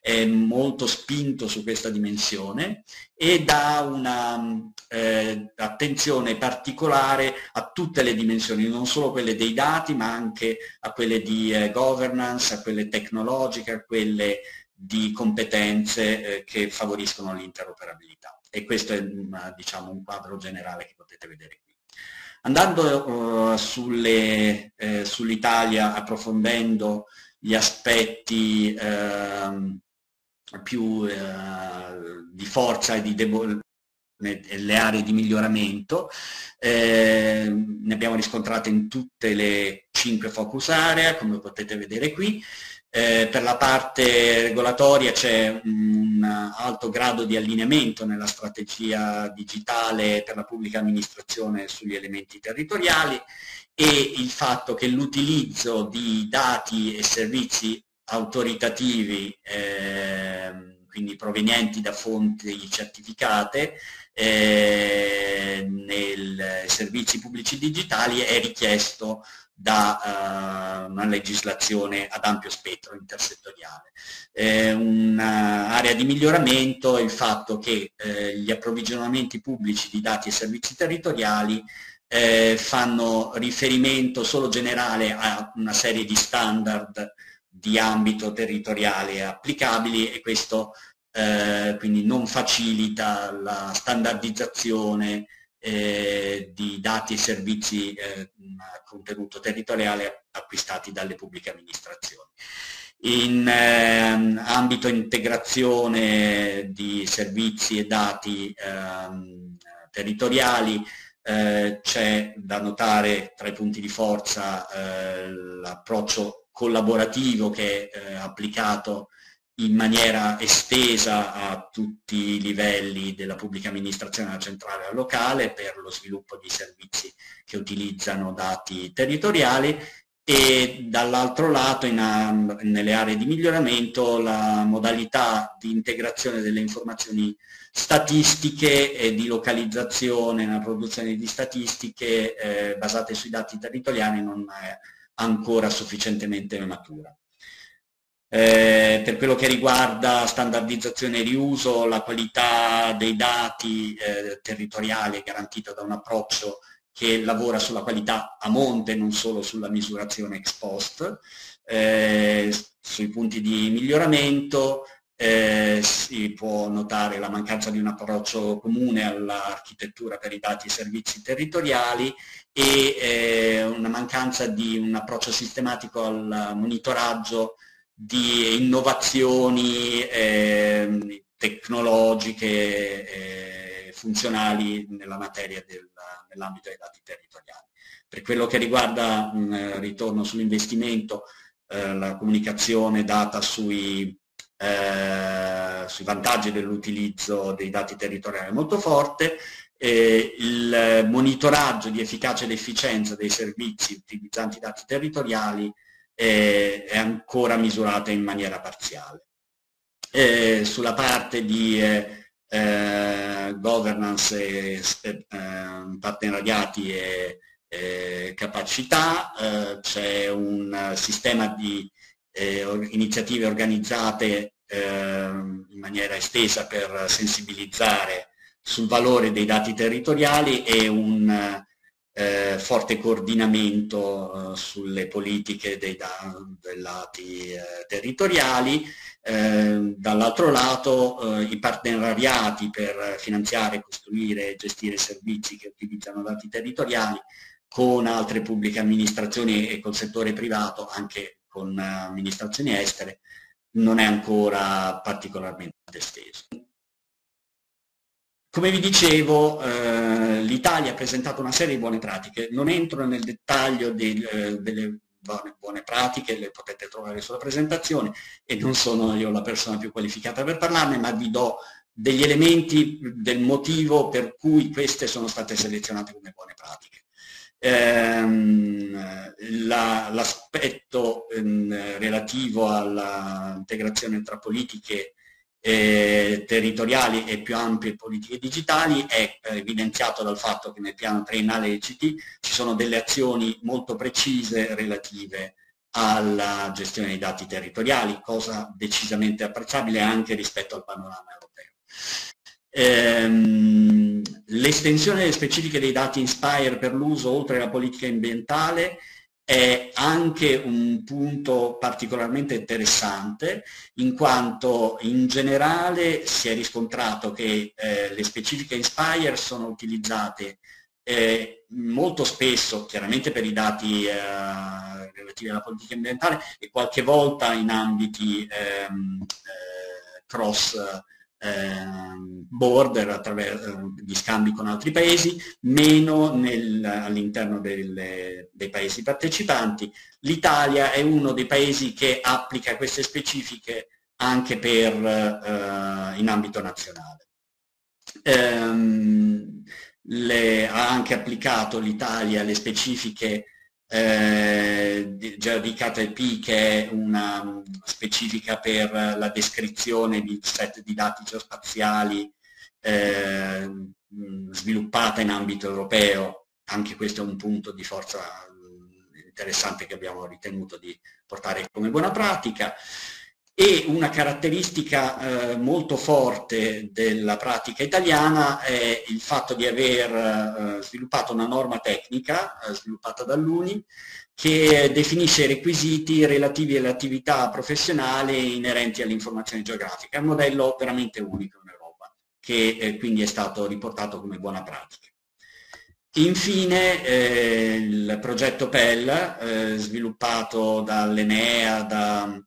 è molto spinto su questa dimensione e dà un'attenzione eh, particolare a tutte le dimensioni, non solo quelle dei dati ma anche a quelle di eh, governance, a quelle tecnologiche, a quelle di competenze eh, che favoriscono l'interoperabilità e questo è diciamo, un quadro generale che potete vedere qui. Andando uh, sull'Italia, sull approfondendo gli aspetti ehm, più eh, di forza e di le aree di miglioramento, eh, ne abbiamo riscontrate in tutte le cinque focus area, come potete vedere qui, eh, per la parte regolatoria c'è un alto grado di allineamento nella strategia digitale per la pubblica amministrazione sugli elementi territoriali e il fatto che l'utilizzo di dati e servizi autoritativi, eh, quindi provenienti da fonti certificate, eh, nei eh, servizi pubblici digitali è richiesto da eh, una legislazione ad ampio spettro intersettoriale. Un'area di miglioramento è il fatto che eh, gli approvvigionamenti pubblici di dati e servizi territoriali eh, fanno riferimento solo generale a una serie di standard di ambito territoriale applicabili e questo eh, quindi non facilita la standardizzazione eh, di dati e servizi eh, a contenuto territoriale acquistati dalle pubbliche amministrazioni. In eh, ambito integrazione di servizi e dati ehm, territoriali eh, c'è da notare tra i punti di forza eh, l'approccio collaborativo che è eh, applicato in maniera estesa a tutti i livelli della pubblica amministrazione, alla centrale e alla locale, per lo sviluppo di servizi che utilizzano dati territoriali e dall'altro lato in, nelle aree di miglioramento la modalità di integrazione delle informazioni statistiche e di localizzazione, nella produzione di statistiche eh, basate sui dati territoriali non è ancora sufficientemente matura. Eh, per quello che riguarda standardizzazione e riuso, la qualità dei dati eh, territoriale garantita da un approccio che lavora sulla qualità a monte, non solo sulla misurazione ex post, eh, sui punti di miglioramento, eh, si può notare la mancanza di un approccio comune all'architettura per i dati e servizi territoriali e eh, una mancanza di un approccio sistematico al monitoraggio di innovazioni eh, tecnologiche eh, funzionali nella materia nell'ambito dei dati territoriali. Per quello che riguarda, mh, ritorno sull'investimento, eh, la comunicazione data sui, eh, sui vantaggi dell'utilizzo dei dati territoriali è molto forte, eh, il monitoraggio di efficacia ed efficienza dei servizi utilizzanti i dati territoriali eh, è ancora misurata in maniera parziale. Eh, sulla parte di eh, eh governance, e, eh, ehm, partenariati e capacità, eh, c'è un sistema di eh, iniziative organizzate ehm, in maniera estesa per sensibilizzare sul valore dei dati territoriali e un eh, forte coordinamento eh, sulle politiche dei, da, dei lati eh, territoriali, ehm, dall'altro lato eh, i partenariati per finanziare, costruire e gestire servizi che utilizzano dati territoriali con altre pubbliche amministrazioni e col settore privato, anche con amministrazioni estere, non è ancora particolarmente esteso. Come vi dicevo, eh, l'Italia ha presentato una serie di buone pratiche, non entro nel dettaglio del, eh, delle buone pratiche, le potete trovare sulla presentazione e non sono io la persona più qualificata per parlarne, ma vi do degli elementi del motivo per cui queste sono state selezionate come buone pratiche. Ehm, L'aspetto la, ehm, relativo all'integrazione tra politiche eh, territoriali e più ampie politiche digitali è eh, evidenziato dal fatto che nel piano triennale ECT ci sono delle azioni molto precise relative alla gestione dei dati territoriali, cosa decisamente apprezzabile anche rispetto al panorama europeo. Ehm, L'estensione delle specifiche dei dati Inspire per l'uso oltre alla politica ambientale è anche un punto particolarmente interessante in quanto in generale si è riscontrato che eh, le specifiche Inspire sono utilizzate eh, molto spesso, chiaramente per i dati eh, relativi alla politica ambientale e qualche volta in ambiti ehm, eh, cross Ehm, border attraverso gli ehm, scambi con altri paesi, meno all'interno dei paesi partecipanti. L'Italia è uno dei paesi che applica queste specifiche anche per, eh, in ambito nazionale. Ehm, le, ha anche applicato l'Italia le specifiche eh, già di KTP che è una mm, specifica per la descrizione di set di dati geospaziali eh, mm, sviluppata in ambito europeo, anche questo è un punto di forza mm, interessante che abbiamo ritenuto di portare come buona pratica e una caratteristica eh, molto forte della pratica italiana è il fatto di aver eh, sviluppato una norma tecnica eh, sviluppata dall'UNI che definisce i requisiti relativi all'attività professionale inerenti all'informazione geografica, è un modello veramente unico in Europa, che eh, quindi è stato riportato come buona pratica. Infine eh, il progetto PEL, eh, sviluppato dall'Enea, da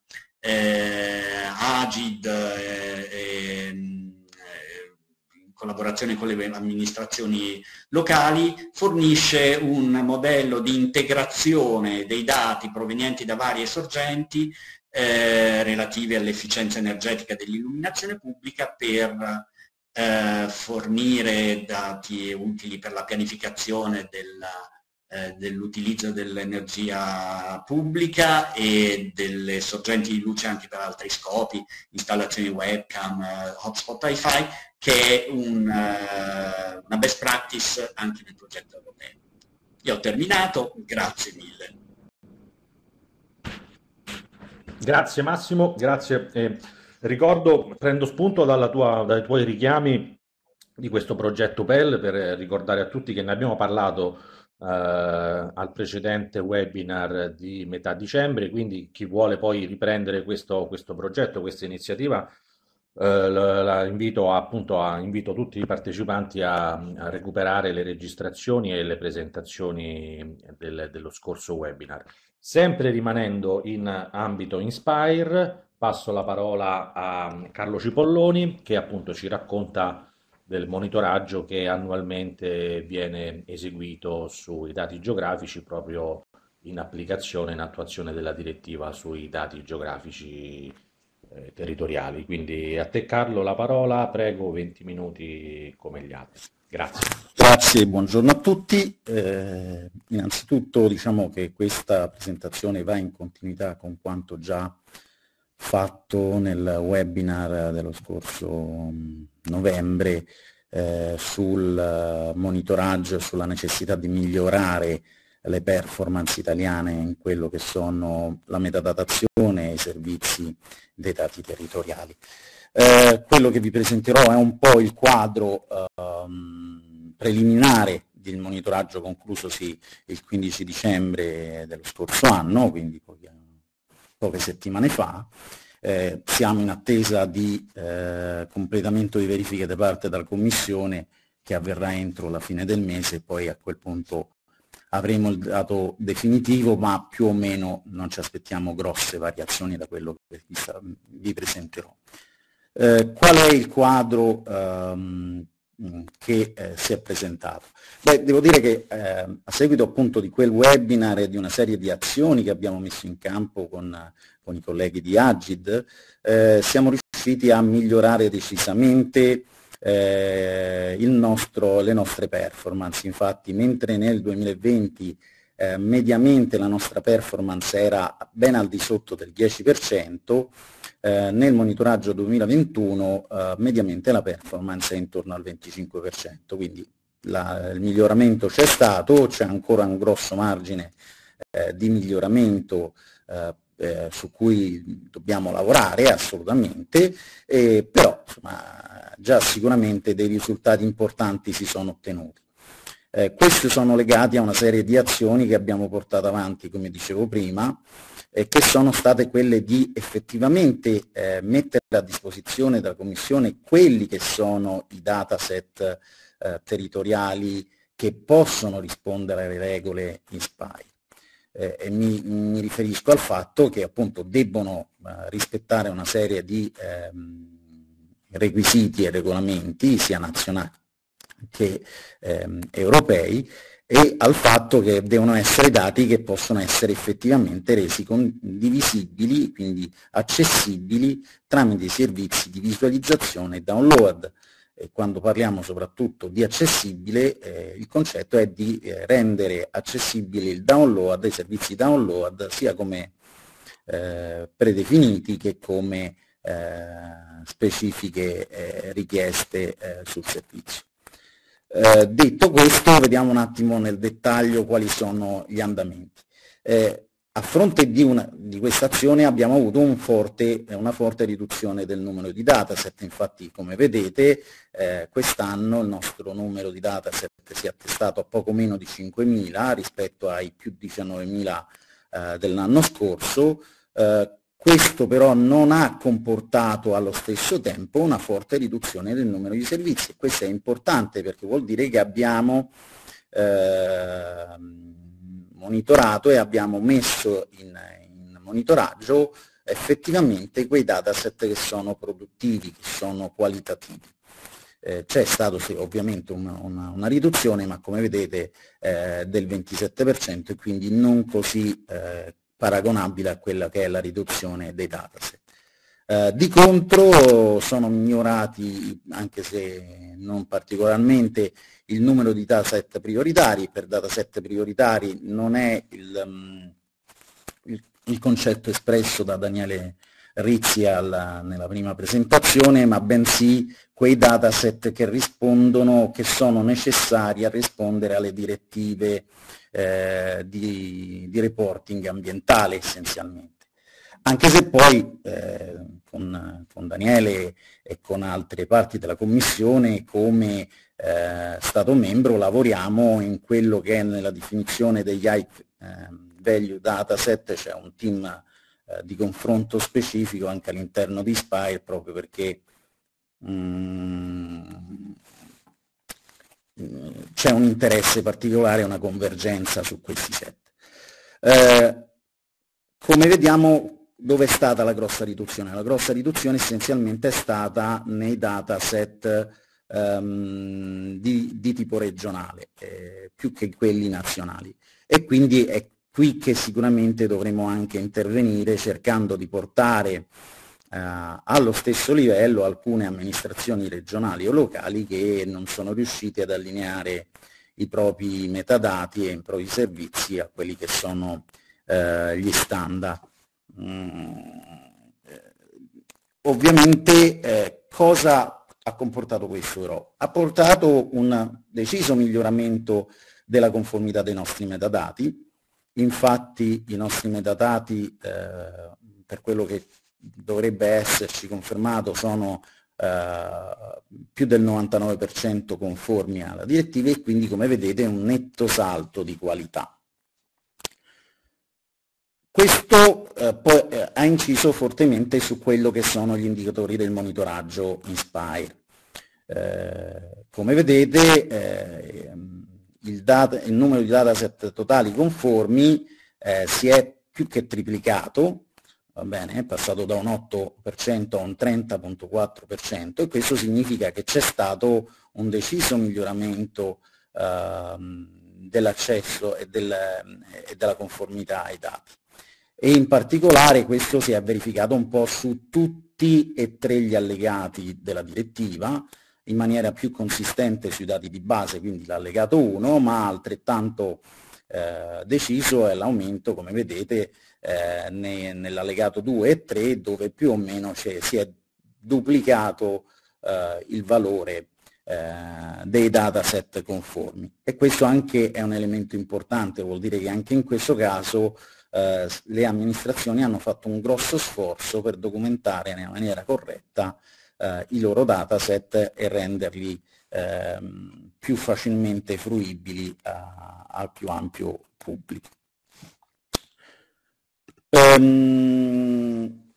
eh, Agid, eh, mm, eh, in collaborazione con le amministrazioni locali, fornisce un modello di integrazione dei dati provenienti da varie sorgenti eh, relative all'efficienza energetica dell'illuminazione pubblica per eh, fornire dati utili per la pianificazione della eh, dell'utilizzo dell'energia pubblica e delle sorgenti di luce anche per altri scopi, installazioni webcam, eh, hotspot wifi, che è un, eh, una best practice anche nel progetto europeo. Io ho terminato, grazie mille. Grazie Massimo, grazie. Eh, ricordo, prendo spunto tua, dai tuoi richiami di questo progetto PEL per ricordare a tutti che ne abbiamo parlato eh, al precedente webinar di metà dicembre, quindi chi vuole poi riprendere questo, questo progetto, questa iniziativa, eh, la, la invito, appunto a, invito tutti i partecipanti a, a, recuperare le registrazioni e le presentazioni del, dello scorso webinar. Sempre rimanendo in ambito Inspire, passo la parola a Carlo Cipolloni che appunto ci racconta del monitoraggio che annualmente viene eseguito sui dati geografici proprio in applicazione, in attuazione della direttiva sui dati geografici eh, territoriali. Quindi a te Carlo la parola, prego 20 minuti come gli altri. Grazie. Grazie, buongiorno a tutti. Eh, innanzitutto diciamo che questa presentazione va in continuità con quanto già fatto nel webinar dello scorso novembre eh, sul eh, monitoraggio e sulla necessità di migliorare le performance italiane in quello che sono la metadatazione e i servizi dei dati territoriali. Eh, quello che vi presenterò è un po' il quadro ehm, preliminare del monitoraggio conclusosi il 15 dicembre dello scorso anno, quindi poche settimane fa, eh, siamo in attesa di eh, completamento di verifiche da parte della Commissione che avverrà entro la fine del mese e poi a quel punto avremo il dato definitivo, ma più o meno non ci aspettiamo grosse variazioni da quello che vi, presenterò. Eh, qual è il quadro ehm, che eh, si è presentato? Beh, devo dire che eh, a seguito appunto di quel webinar e di una serie di azioni che abbiamo messo in campo con con i colleghi di Agid, eh, siamo riusciti a migliorare decisamente eh, nostro, le nostre performance. Infatti, mentre nel 2020 eh, mediamente la nostra performance era ben al di sotto del 10%, eh, nel monitoraggio 2021 eh, mediamente la performance è intorno al 25%, quindi la, il miglioramento c'è stato, c'è ancora un grosso margine eh, di miglioramento eh, eh, su cui dobbiamo lavorare assolutamente, eh, però insomma, già sicuramente dei risultati importanti si sono ottenuti. Eh, questi sono legati a una serie di azioni che abbiamo portato avanti, come dicevo prima, eh, che sono state quelle di effettivamente eh, mettere a disposizione della Commissione quelli che sono i dataset eh, territoriali che possono rispondere alle regole in SPI eh, e mi, mi, riferisco al fatto che appunto debbono eh, rispettare una serie di ehm, requisiti e regolamenti sia nazionali che ehm, europei e al fatto che devono essere dati che possono essere effettivamente resi condivisibili, quindi accessibili tramite servizi di visualizzazione e download eh, quando parliamo soprattutto di accessibile, eh, il concetto è di eh, rendere accessibile il download, i servizi download, sia come eh, predefiniti che come eh, specifiche richieste sul servizio. detto questo, vediamo un attimo nel dettaglio quali sono gli andamenti. Eh, a fronte di, di questa azione abbiamo avuto un forte, una forte riduzione del numero di dataset, infatti come vedete eh, quest'anno il nostro numero di dataset si è attestato a poco meno di 5.000 rispetto ai più 19.000 eh, dell'anno scorso, eh, questo però non ha comportato allo stesso tempo una forte riduzione del numero di servizi, questo è importante perché vuol dire che abbiamo ehm, monitorato e abbiamo messo in, in monitoraggio effettivamente quei dataset che sono produttivi, che sono qualitativi. Eh, C'è stata sì, ovviamente una, una, una, riduzione, ma come vedete eh, del 27% e quindi non così eh, paragonabile a quella che è la riduzione dei dataset. Eh, di contro sono migliorati, anche se non particolarmente, il numero di dataset prioritari, per dataset prioritari non è il, mm, il, il concetto espresso da Daniele Rizzi alla, nella prima presentazione, ma bensì quei dataset che rispondono, che sono necessari a rispondere alle direttive eh, di, di reporting ambientale essenzialmente anche se poi eh, con, con, Daniele e con altre parti della Commissione come eh, Stato membro lavoriamo in quello che è nella definizione degli IC ehm, Value Dataset, c'è cioè un team eh, di confronto specifico anche all'interno di Spire proprio perché mm, c'è un interesse particolare, una convergenza su questi set. Eh, come vediamo dove è stata la grossa riduzione? La grossa riduzione essenzialmente è stata nei dataset um, di, di, tipo regionale, eh, più che quelli nazionali. E quindi è qui che sicuramente dovremo anche intervenire cercando di portare Uh, allo stesso livello alcune amministrazioni regionali o locali che non sono riuscite ad allineare i propri metadati e i propri servizi a quelli che sono uh, gli standard. Mm, eh, ovviamente eh, cosa ha comportato questo però? Ha portato un deciso miglioramento della conformità dei nostri metadati, infatti i nostri metadati eh, per quello che dovrebbe esserci confermato sono eh, più del 99% conformi alla direttiva e quindi come vedete un netto salto di qualità. Questo eh, poi, eh, ha inciso fortemente su quello che sono gli indicatori del monitoraggio Inspire. Eh, come vedete eh, il, data, il, numero di dataset totali conformi si è più che triplicato, bene, è passato da un 8% a un 30.4% e questo significa che c'è stato un deciso miglioramento ehm, dell'accesso e, del, e della conformità ai dati e in particolare questo si è verificato un po' su tutti e tre gli allegati della direttiva, in maniera più consistente sui dati di base, quindi l'allegato 1, ma altrettanto eh, deciso è l'aumento, come vedete, eh, ne, nell'allegato 2 e 3, dove più o meno si è duplicato eh, il valore eh, dei dataset conformi. E questo anche è un elemento importante, vuol dire che anche in questo caso eh, le amministrazioni hanno fatto un grosso sforzo per documentare nella maniera corretta eh, i loro dataset e renderli ehm, più facilmente fruibili eh, al più ampio pubblico. Um,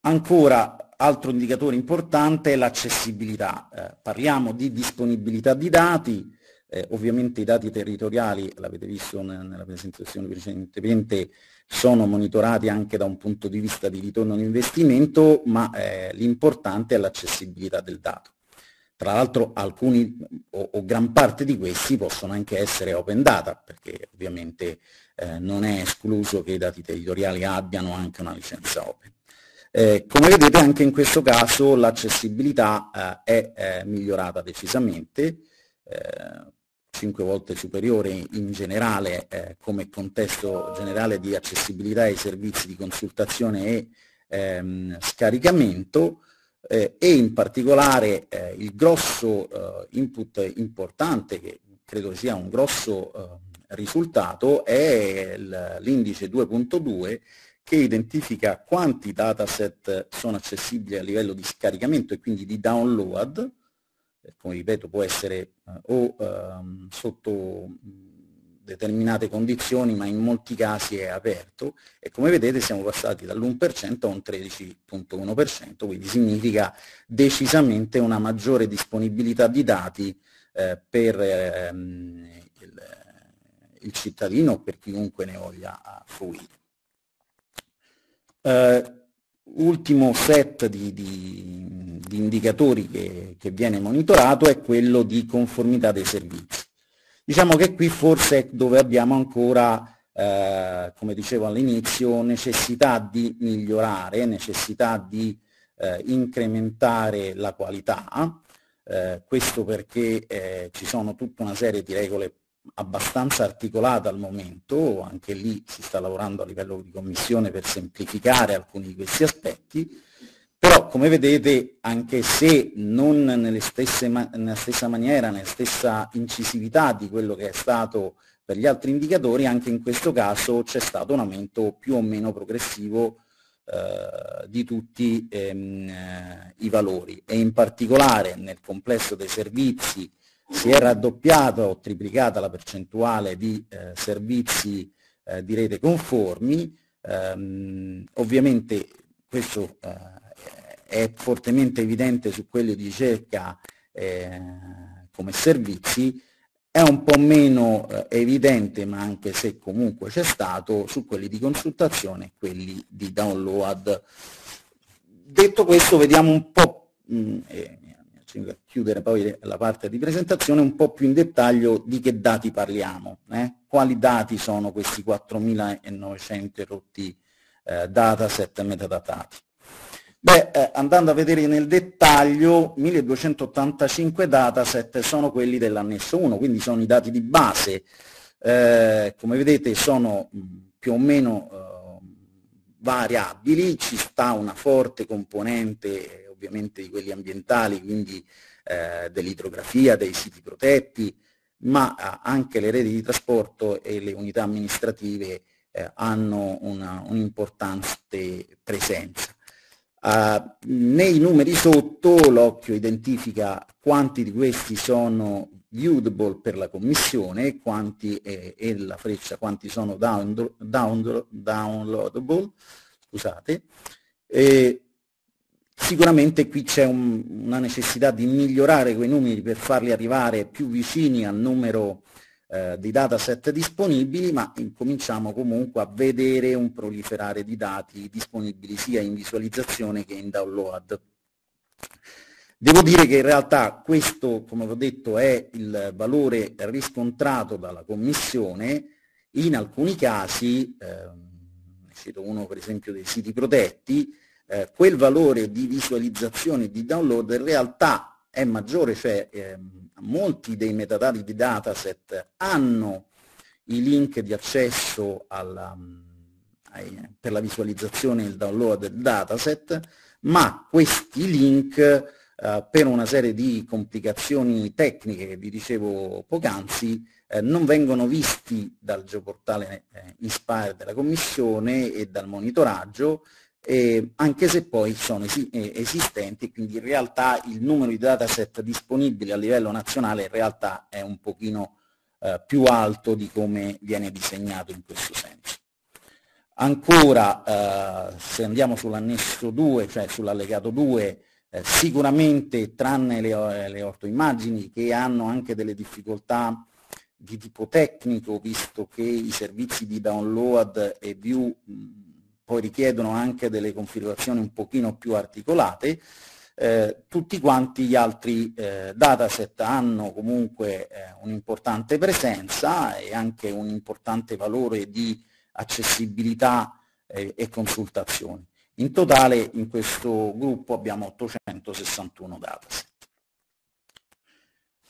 ancora altro indicatore importante è l'accessibilità. Eh, parliamo di disponibilità di dati, eh, ovviamente i dati territoriali, l'avete visto nella presentazione precedentemente, sono monitorati anche da un punto di vista di ritorno di investimento, ma eh, l'importante è l'accessibilità del dato. Tra l'altro alcuni o, o, gran parte di questi possono anche essere open data, perché ovviamente eh, non è escluso che i dati territoriali abbiano anche una licenza open. Eh, come vedete anche in questo caso l'accessibilità eh, è eh, migliorata decisamente, eh, 5 volte superiore in generale eh, come contesto generale di accessibilità ai servizi di consultazione e ehm, scaricamento eh, e in particolare eh, il grosso eh, input importante che credo sia un grosso eh, risultato è l'indice 2.2 che identifica quanti dataset sono accessibili a livello di scaricamento e quindi di download eh, come ripeto può essere eh, o ehm, sotto determinate condizioni, ma in molti casi è aperto e come vedete siamo passati dall'1% a un 13.1%, quindi significa decisamente una maggiore disponibilità di dati eh, per ehm, il, il, cittadino o per chiunque ne voglia eh, fruire. Eh, ultimo set di, di, di indicatori che, che, viene monitorato è quello di conformità dei servizi. Diciamo che qui forse è dove abbiamo ancora, eh, come dicevo all'inizio, necessità di migliorare, necessità di eh, incrementare la qualità, eh, questo perché eh, ci sono tutta una serie di regole abbastanza articolata al momento, anche lì si sta lavorando a livello di commissione per semplificare alcuni di questi aspetti, però come vedete anche se non nella stessa maniera, nella stessa incisività di quello che è stato per gli altri indicatori, anche in questo caso c'è stato un aumento più o meno progressivo eh, di tutti ehm, i valori e in particolare nel complesso dei servizi si è raddoppiata o triplicata la percentuale di eh, servizi eh, di rete conformi, ehm, ovviamente questo eh, è fortemente evidente su quelli di ricerca eh, come servizi, è un po' meno eh, evidente, ma anche se comunque c'è stato, su quelli di consultazione e quelli di download. Detto questo, vediamo un po' mh, mm, eh, per chiudere poi la parte di presentazione, un po' più in dettaglio di che dati parliamo, eh? quali dati sono questi 4.900 rotti eh, dataset metadatati. Beh, eh, andando a vedere nel dettaglio, 1285 dataset sono quelli dell'annesso 1, quindi sono i dati di base. Eh, come vedete sono mm, più o meno eh, variabili, ci sta una forte componente ovviamente di quelli ambientali, quindi eh, dell'idrografia, dei siti protetti, ma eh, anche le reti di trasporto e le unità amministrative eh, hanno un'importante presenza. Uh, nei numeri sotto l'occhio identifica quanti di questi sono viewable per la commissione quanti eh, e la freccia quanti sono down, down, downloadable scusate, e Sicuramente qui c'è un, una necessità di migliorare quei numeri per farli arrivare più vicini al numero eh, di dataset disponibili, ma incominciamo comunque a vedere un proliferare di dati disponibili sia in visualizzazione che in download. Devo dire che in realtà questo, come ho detto, è il valore riscontrato dalla Commissione, in alcuni casi, eh, cito uno per esempio dei siti protetti, eh, quel valore di visualizzazione, di download, in realtà è maggiore, cioè ehm, molti dei metadati di dataset hanno i link di accesso alla, mm, ai, per la visualizzazione e il download del dataset, ma questi link eh, per una serie di complicazioni tecniche che vi dicevo poc'anzi eh, non vengono visti dal geoportale eh, Inspire della Commissione e dal monitoraggio eh, anche se poi sono esi eh, esistenti, quindi in realtà il numero di dataset disponibili a livello nazionale in realtà è un pochino eh, più alto di come viene disegnato in questo senso. Ancora, eh, se andiamo sull'annesso 2, cioè sull'allegato 2, eh, sicuramente tranne le, eh, le ortoimmagini che hanno anche delle difficoltà di tipo tecnico, visto che i servizi di download e view mh, poi richiedono anche delle configurazioni un pochino più articolate, eh, tutti quanti gli altri eh, dataset hanno comunque eh, un'importante presenza e anche un importante valore di accessibilità eh, e consultazioni. In totale in questo gruppo abbiamo 861 dataset.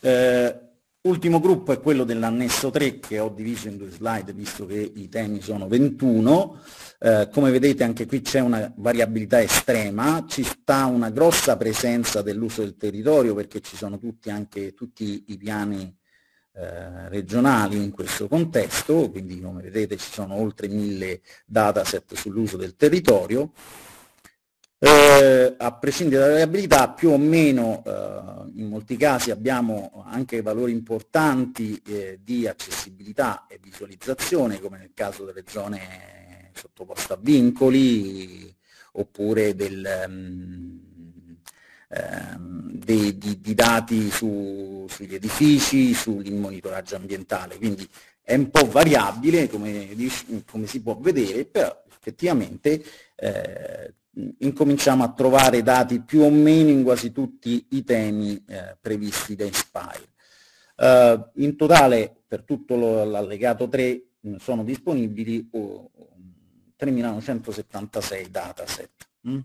Eh, Ultimo gruppo è quello dell'annesso 3 che ho diviso in due slide visto che i temi sono 21. Eh, come vedete anche qui c'è una variabilità estrema, ci sta una grossa presenza dell'uso del territorio perché ci sono tutti, anche, tutti i piani eh, regionali in questo contesto, quindi come vedete ci sono oltre mille dataset sull'uso del territorio eh, a prescindere dalla variabilità, più o meno eh, in molti casi abbiamo anche valori importanti eh, di accessibilità e visualizzazione, come nel caso delle zone sottoposte a vincoli oppure del, um, ehm, ehm dei, di, di, dati su, sugli edifici, sul monitoraggio ambientale. Quindi è un po' variabile, come, come si può vedere, però effettivamente eh, incominciamo a trovare dati più o meno in quasi tutti i temi eh, previsti da Inspire. Eh, in totale per tutto l'allegato 3 sono disponibili oh, 3.976 dataset. Mm?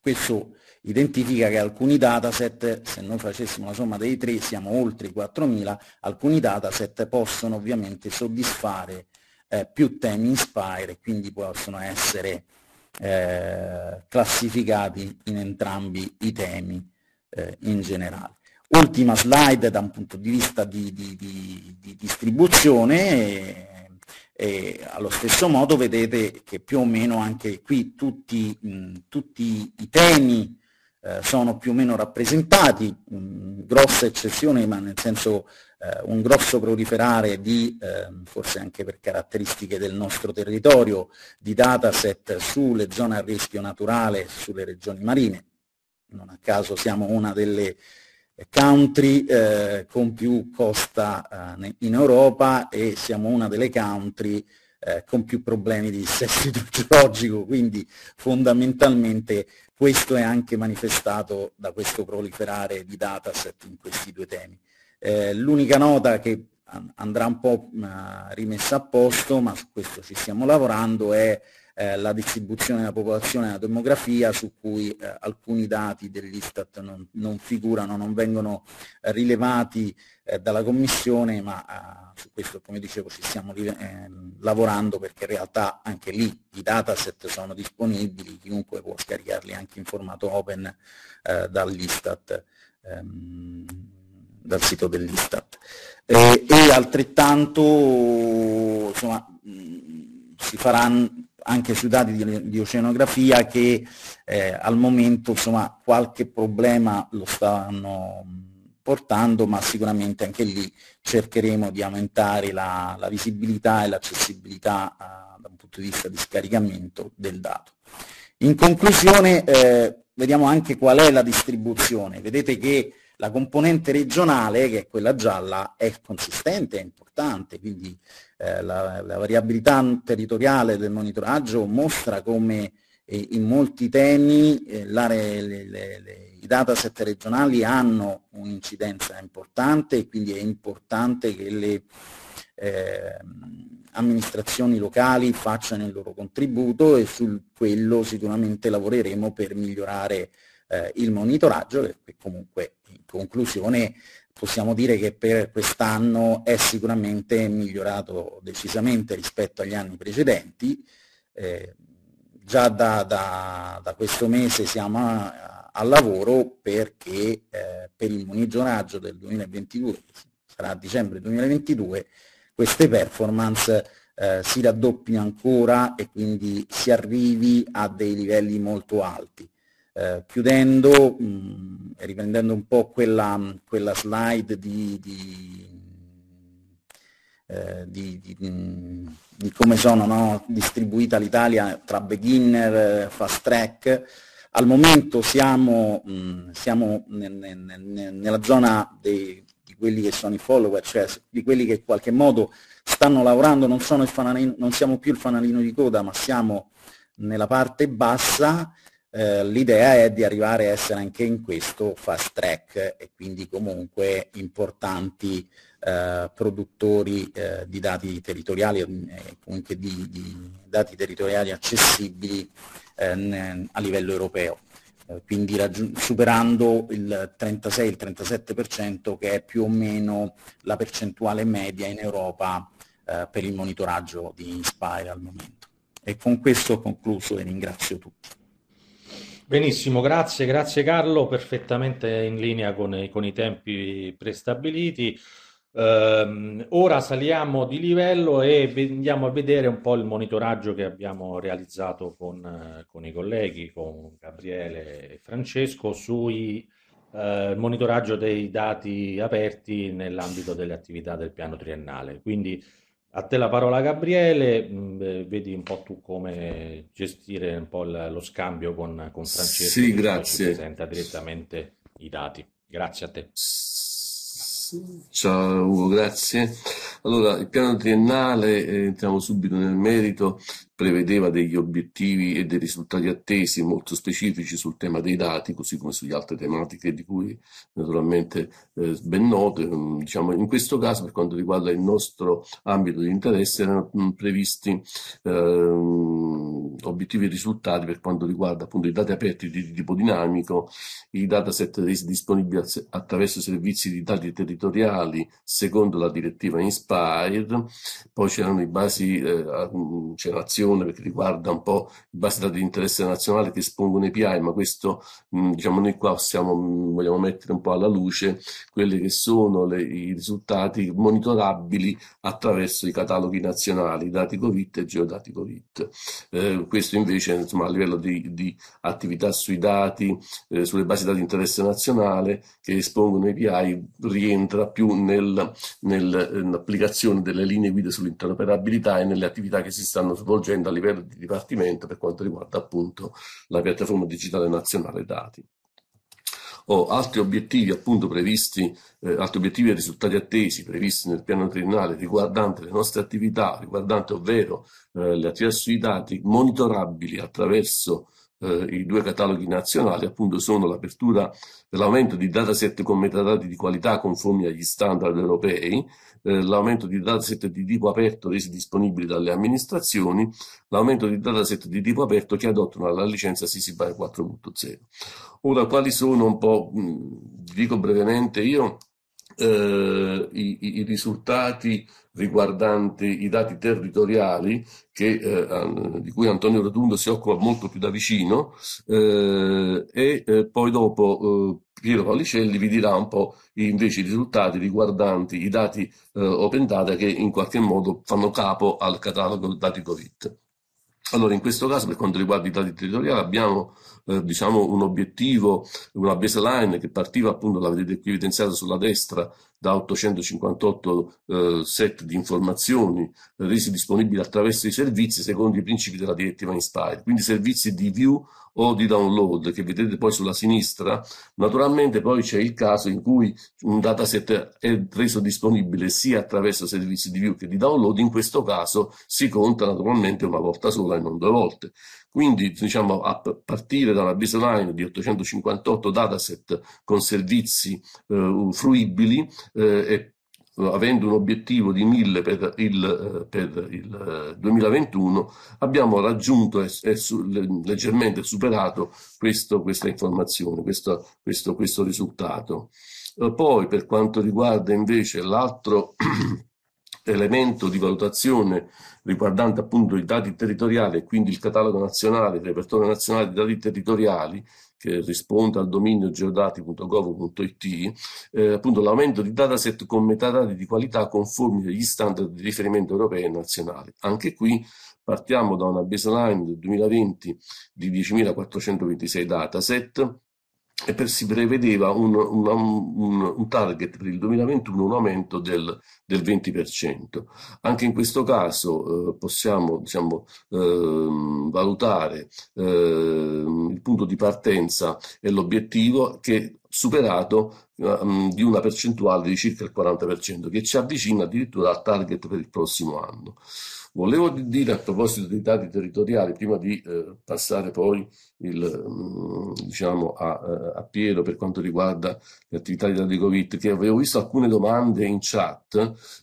Questo identifica che alcuni dataset, se noi facessimo la somma dei tre siamo oltre i 4.000, alcuni dataset possono ovviamente soddisfare eh, più temi Inspire e quindi possono essere eh, classificati in entrambi i temi eh, in generale. Ultima slide da un punto di vista di, di, di, di distribuzione, e, eh, e allo stesso modo vedete che più o meno anche qui tutti, mh, tutti i temi eh, sono più o meno rappresentati, mh, grossa eccezione, ma nel senso eh, un grosso proliferare di, eh, forse anche per caratteristiche del nostro territorio, di dataset sulle zone a rischio naturale, sulle regioni marine. Non a caso siamo una delle country eh, con più costa eh, in Europa e siamo una delle country eh, con più problemi di sesso idrogeologico, quindi fondamentalmente questo è anche manifestato da questo proliferare di dataset in questi due temi. Eh, L'unica nota che andrà un po' mm, rimessa a posto, ma su questo ci stiamo lavorando, è eh, la distribuzione della popolazione e la demografia su cui eh, alcuni dati dell'Istat non, non, figurano, non vengono eh, rilevati eh, dalla Commissione, ma eh, su questo come dicevo ci stiamo ehm, lavorando perché in realtà anche lì i dataset sono disponibili, chiunque può scaricarli anche in formato open dall'Istat. Ehm, dal sito dell'Istat. Eh, e altrettanto insomma, mh, si faranno anche sui dati di, di oceanografia che eh, al momento insomma, qualche problema lo stanno portando, ma sicuramente anche lì cercheremo di aumentare la, la visibilità e l'accessibilità eh, da un punto di vista di scaricamento del dato. In conclusione eh, vediamo anche qual è la distribuzione. Vedete che la componente regionale, che è quella gialla, è consistente, è importante, quindi eh, la, la, variabilità territoriale del monitoraggio mostra come eh, in molti temi eh, le, le, le, i dataset regionali hanno un'incidenza importante e quindi è importante che le ehm, amministrazioni locali facciano il loro contributo e su quello sicuramente lavoreremo per migliorare eh, il monitoraggio che comunque in conclusione possiamo dire che per quest'anno è sicuramente migliorato decisamente rispetto agli anni precedenti. Eh, già da, da, da, questo mese siamo a, a lavoro perché eh, per il monitoraggio del 2022, sarà a dicembre 2022, queste performance eh, si raddoppino ancora e quindi si arrivi a dei livelli molto alti. Eh, chiudendo mm, e riprendendo un po' quella, mm, quella slide di, di, eh, di, di, come sono no? distribuita l'Italia tra beginner, eh, fast track, al momento siamo, mm, siamo nella zona dei, di quelli che sono i follower, cioè di quelli che in qualche modo stanno lavorando, non, non siamo più il fanalino di coda, ma siamo nella parte bassa eh, l'idea è di arrivare a essere anche in questo fast track e quindi comunque importanti eh, produttori eh, di dati territoriali e eh, comunque di, di, dati territoriali accessibili eh, a livello europeo quindi superando il 36-37% che è più o meno la percentuale media in Europa eh, per il monitoraggio di Inspire al momento. E con questo ho concluso e ringrazio tutti. Benissimo, grazie, grazie Carlo, perfettamente in linea con, i, con i tempi prestabiliti. Eh, ora saliamo di livello e andiamo a vedere un po' il monitoraggio che abbiamo realizzato con, con i colleghi, con Gabriele e Francesco, sul eh, monitoraggio dei dati aperti nell'ambito delle attività del piano triennale. Quindi a te la parola Gabriele, mm, vedi un po' tu come gestire un po' lo scambio con, con Francesco. Sì, grazie. Ci presenta direttamente i dati. Grazie a te. Ciao Ugo, grazie. Allora, il piano triennale, eh, entriamo subito nel merito, prevedeva degli obiettivi e dei risultati attesi molto specifici sul tema dei dati, così come sugli altre tematiche di cui naturalmente eh, ben note. Mm, diciamo, in questo caso, per quanto riguarda il nostro ambito di interesse, erano mm, previsti eh, obiettivi e risultati per quanto riguarda appunto i dati aperti di, tipo dinamico, i dataset resi disponibili attraverso servizi di dati territoriali secondo la direttiva Inspired, poi c'erano i basi, eh, c'è l'azione perché riguarda un po' i basi dati di interesse nazionale che espongono i API, ma questo mh, diciamo noi qua siamo, vogliamo mettere un po' alla luce quelli che sono le, i risultati monitorabili attraverso i cataloghi nazionali, dati Covid e geodati Covid. Eh, questo invece insomma, a livello di, di attività sui dati, eh, sulle basi dati di interesse nazionale che espongono API rientra più nel, nel, nell'applicazione delle linee guida sull'interoperabilità e nelle attività che si stanno svolgendo a livello di Dipartimento per quanto riguarda appunto la piattaforma digitale nazionale dati o altri obiettivi appunto previsti, eh, altri obiettivi e risultati attesi previsti nel piano triennale riguardante le nostre attività, riguardante ovvero eh, le attività sui dati monitorabili attraverso eh, i due cataloghi nazionali appunto sono l'apertura dell'aumento di dataset con metadati di qualità conformi agli standard europei, eh, l'aumento di dataset di tipo aperto resi disponibili dalle amministrazioni, l'aumento di dataset di tipo aperto che adottano la licenza SISI BY 4.0. Ora, quali sono un po', mh, dico brevemente io, eh, i, i, risultati riguardanti i dati territoriali che, eh, di cui Antonio Redundo si occupa molto più da vicino eh, e eh, poi dopo eh, Piero Pallicelli vi dirà un po' invece i risultati riguardanti i dati eh, Open Data che in qualche modo fanno capo al catalogo dati Covid. Allora, in questo caso, per quanto riguarda i dati territoriali, abbiamo eh, diciamo un obiettivo, una baseline che partiva appunto, la vedete qui evidenziata sulla destra, da 858 eh, set di informazioni resi disponibili attraverso i servizi secondo i principi della direttiva Inspire, quindi servizi di view o di download che vedete poi sulla sinistra, naturalmente poi c'è il caso in cui un dataset è reso disponibile sia attraverso servizi di view che di download, in questo caso si conta naturalmente una volta sola e non due volte. Quindi, diciamo, a partire dalla baseline di 858 dataset con servizi eh, fruibili eh, e avendo un obiettivo di 1000 per il, eh, per il 2021, eh, abbiamo raggiunto e, leggermente superato questo, questa informazione, questo, questo, questo risultato. Eh, poi per quanto riguarda invece l'altro elemento di valutazione riguardante appunto i dati territoriali e quindi il catalogo nazionale, il repertorio nazionale di dati territoriali che risponde al dominio geodati.gov.it, eh, appunto l'aumento di dataset con metadati di qualità conformi agli standard di riferimento europei e nazionali. Anche qui partiamo da una baseline del 2020 di 10.426 dataset, e per, si prevedeva un, un, un, un, target per il 2021, un aumento del, del 20%. Anche in questo caso eh, possiamo diciamo, eh, valutare eh, il punto di partenza e l'obiettivo che superato ehm, di una percentuale di circa il 40%, che ci avvicina addirittura al target per il prossimo anno. Volevo dire a proposito dei dati territoriali, prima di eh, passare poi il, mm, diciamo, a, eh, a, Piero per quanto riguarda le attività di Dario Covid, che avevo visto alcune domande in chat,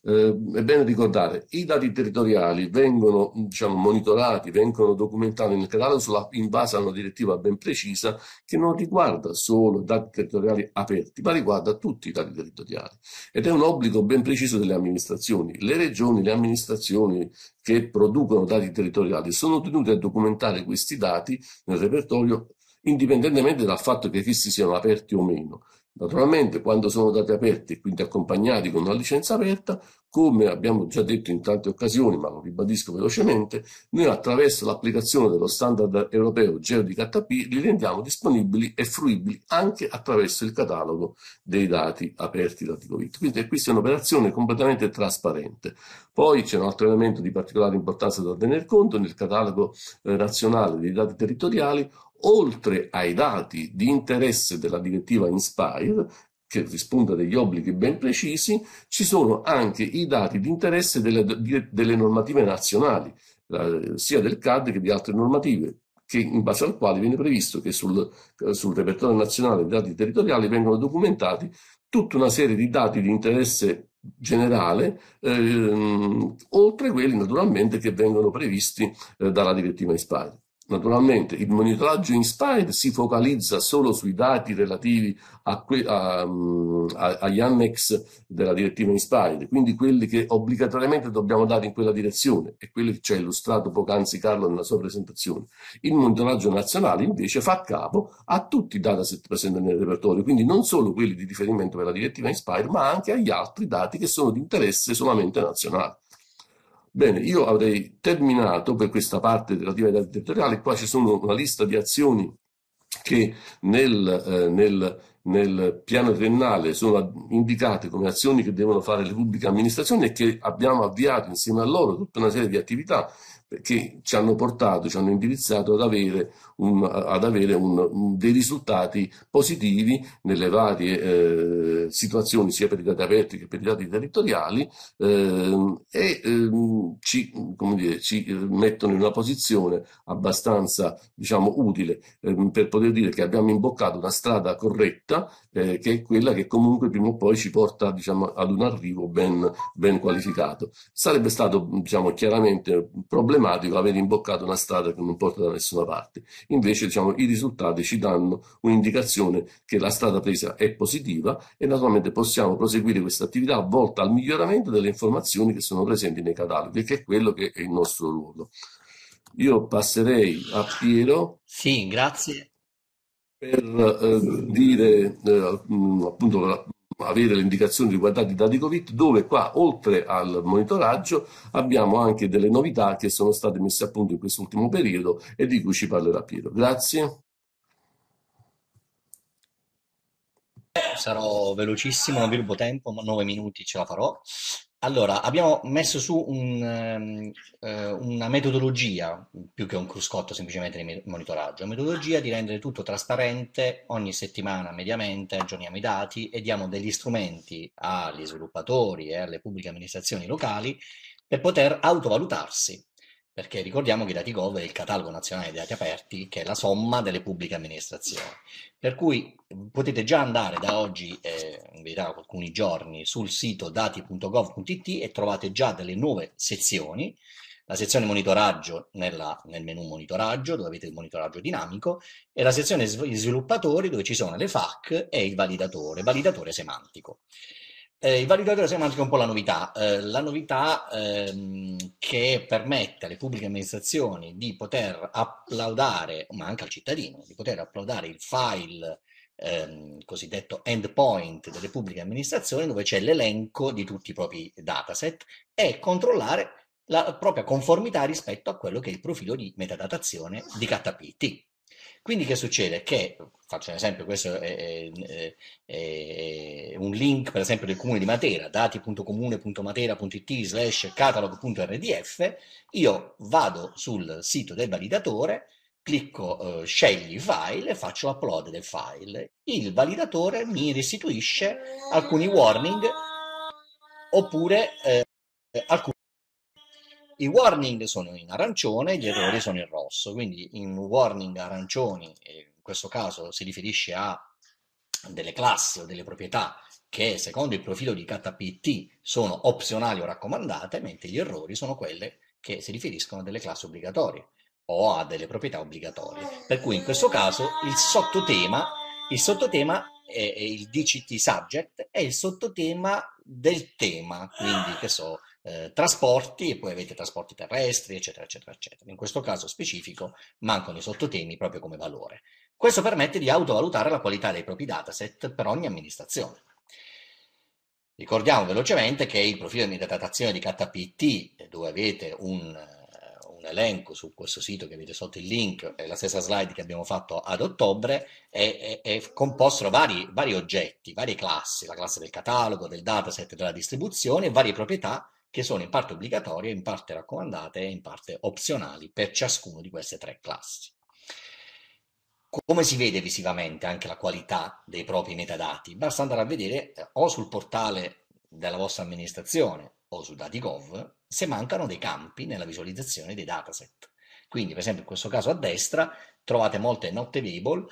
eh, è bene ricordare, i dati territoriali vengono diciamo, monitorati, vengono documentati nel canale sulla, in base a una direttiva ben precisa che non riguarda solo dati territoriali aperti, ma riguarda tutti i dati territoriali. Ed è un obbligo ben preciso delle amministrazioni. Le regioni, le amministrazioni che producono dati territoriali sono tenute a documentare questi dati nel repertorio serbatoio indipendentemente dal fatto che i fissi siano aperti o meno. Naturalmente quando sono dati aperti e quindi accompagnati con una licenza aperta, come abbiamo già detto in tante occasioni, ma lo ribadisco velocemente, noi attraverso l'applicazione dello standard europeo GeoDKP li rendiamo disponibili e fruibili anche attraverso il catalogo dei dati aperti da Tigovit. Quindi questa è un'operazione completamente trasparente. Poi c'è un altro elemento di particolare importanza da tener conto, nel catalogo eh, nazionale dei dati territoriali oltre ai dati di interesse della direttiva Inspire, che risponde a degli obblighi ben precisi, ci sono anche i dati di interesse delle, delle normative nazionali, sia del CAD che di altre normative, che, in base al quale viene previsto che sul, sul repertorio nazionale dei dati territoriali vengano documentati tutta una serie di dati di interesse generale, ehm, oltre quelli naturalmente che vengono previsti eh, dalla direttiva Inspire. Naturalmente il monitoraggio Inspired si focalizza solo sui dati relativi a que- a, mm, a, agli annex della direttiva Inspired, quindi quelli che obbligatoriamente dobbiamo dare in quella direzione e quelli che ci ha illustrato poc'anzi Carlo nella sua presentazione. Il monitoraggio nazionale invece fa capo a tutti i dataset presenti nel repertorio, quindi non solo quelli di riferimento per la direttiva Inspired, ma anche agli altri dati che sono di interesse solamente nazionale. Bene, io avrei terminato per questa parte relativa ai dati territoriali, qua ci sono una lista di azioni che nel, eh, nel, nel, piano triennale sono indicate come azioni che devono fare le pubbliche amministrazioni e che abbiamo avviato insieme a loro tutta una serie di attività che ci hanno portato, ci hanno indirizzato ad avere, un, ad avere un, dei risultati positivi nelle varie eh, situazioni, sia per i dati aperti che per i dati territoriali, eh, e eh, ci, dire, ci, mettono in una posizione abbastanza diciamo, utile ehm, per poter dire che abbiamo imboccato una strada corretta, eh, che è quella che comunque prima o poi ci porta diciamo, ad un arrivo ben, ben qualificato. Sarebbe stato diciamo, chiaramente problema problematico aver imboccato una strada che non porta da nessuna parte. Invece diciamo, i risultati ci danno un'indicazione che la strada presa è positiva e naturalmente possiamo proseguire questa attività volta al miglioramento delle informazioni che sono presenti nei cataloghi, che è quello che è il nostro ruolo. Io passerei a Piero. Sì, grazie per eh, dire eh, appunto avere le indicazioni riguardanti i dati Covid, dove qua oltre al monitoraggio abbiamo anche delle novità che sono state messe a punto in quest'ultimo periodo e di cui ci parlerà Piero. Grazie. Sarò velocissimo, non vi rubo tempo, ma 9 minuti ce la farò. Allora, abbiamo messo su un, ehm, eh, una metodologia, più che un cruscotto semplicemente di monitoraggio, una metodologia di rendere tutto trasparente, ogni settimana mediamente aggiorniamo i dati e diamo degli strumenti agli sviluppatori e alle pubbliche amministrazioni locali per poter autovalutarsi perché ricordiamo che i dati gov è il catalogo nazionale dei dati aperti, che è la somma delle pubbliche amministrazioni. Per cui eh, potete già andare da oggi, eh, in verità alcuni giorni, sul sito dati.gov.it e trovate già delle nuove sezioni, la sezione monitoraggio nella, nel menu monitoraggio, dove avete il monitoraggio dinamico, e la sezione sviluppatori, dove ci sono le FAC e il validatore, validatore semantico. Eh, il valorizzatore sembra anche un po' la novità, eh, la novità ehm, che permette alle pubbliche amministrazioni di poter applaudare, ma anche al cittadino, di poter applaudare il file ehm, cosiddetto endpoint delle pubbliche amministrazioni dove c'è l'elenco di tutti i propri dataset e controllare la propria conformità rispetto a quello che è il profilo di metadatazione di KPT. Quindi che succede? Che, faccio un esempio, questo è, è, è, un link per esempio del comune di Matera, dati.comune.matera.it slash catalog.rdf, io vado sul sito del validatore, clicco eh, scegli file e faccio upload del file. Il validatore mi restituisce alcuni warning oppure eh, alcuni i warning sono in arancione, gli errori sono in rosso, quindi in warning arancioni, in questo caso si riferisce a delle classi o delle proprietà che secondo il profilo di KPT sono opzionali o raccomandate, mentre gli errori sono quelle che si riferiscono a delle classi obbligatorie o a delle proprietà obbligatorie. Per cui in questo caso il sottotema, il sottotema è, è il DCT subject, è il sottotema del tema, quindi che so, eh, trasporti e poi avete trasporti terrestri, eccetera, eccetera, eccetera. In questo caso specifico mancano i sottotemi proprio come valore. Questo permette di autovalutare la qualità dei propri dataset per ogni amministrazione. Ricordiamo velocemente che il profilo di datazione di KPT, dove avete un, eh, un, elenco su questo sito che avete sotto il link, è la stessa slide che abbiamo fatto ad ottobre, è, è, è composto da vari, vari oggetti, varie classi, la classe del catalogo, del dataset, della distribuzione, varie proprietà che sono in parte obbligatorie, in parte raccomandate e in parte opzionali per ciascuno di queste tre classi. Come si vede visivamente anche la qualità dei propri metadati? Basta andare a vedere eh, o sul portale della vostra amministrazione o su DatiGov se mancano dei campi nella visualizzazione dei dataset. Quindi, per esempio, in questo caso a destra trovate molte not available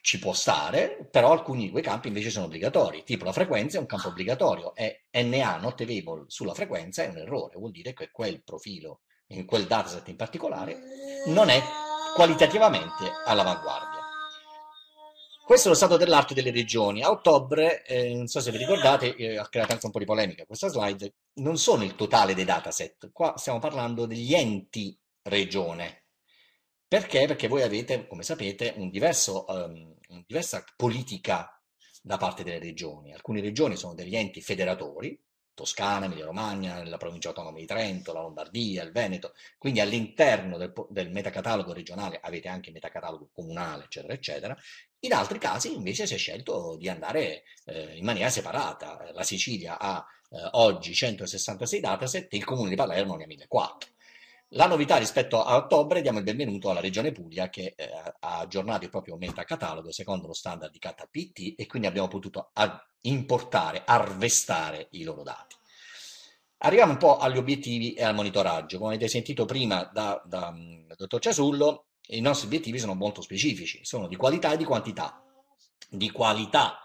ci può stare, però alcuni di quei campi invece sono obbligatori, tipo la frequenza è un campo obbligatorio, è NA not available sulla frequenza è un errore, vuol dire che quel profilo, in quel dataset in particolare, non è qualitativamente all'avanguardia. Questo è lo stato dell'arte delle regioni. A ottobre, eh, non so se vi ricordate, eh, ha creato anche un po' di polemica questa slide, non sono il totale dei dataset, qua stiamo parlando degli enti regione, perché? Perché voi avete, come sapete, un diverso, um, ehm, una diversa politica da parte delle regioni. Alcune regioni sono degli enti federatori, Toscana, Emilia-Romagna, la provincia autonoma di Trento, la Lombardia, il Veneto, quindi all'interno del, del, metacatalogo regionale avete anche il metacatalogo comunale, eccetera, eccetera. In altri casi invece si è scelto di andare eh, in maniera separata. La Sicilia ha eh, oggi 166 dataset, il comune di Palermo ne ha 1400. La novità rispetto a ottobre, diamo il benvenuto alla Regione Puglia che eh, ha aggiornato il proprio metacatalogo secondo lo standard di KPT e quindi abbiamo potuto importare, arvestare i loro dati. Arriviamo un po' agli obiettivi e al monitoraggio. Come avete sentito prima dal da, da, mm, dottor Ciasullo, i nostri obiettivi sono molto specifici, sono di qualità e di quantità. Di qualità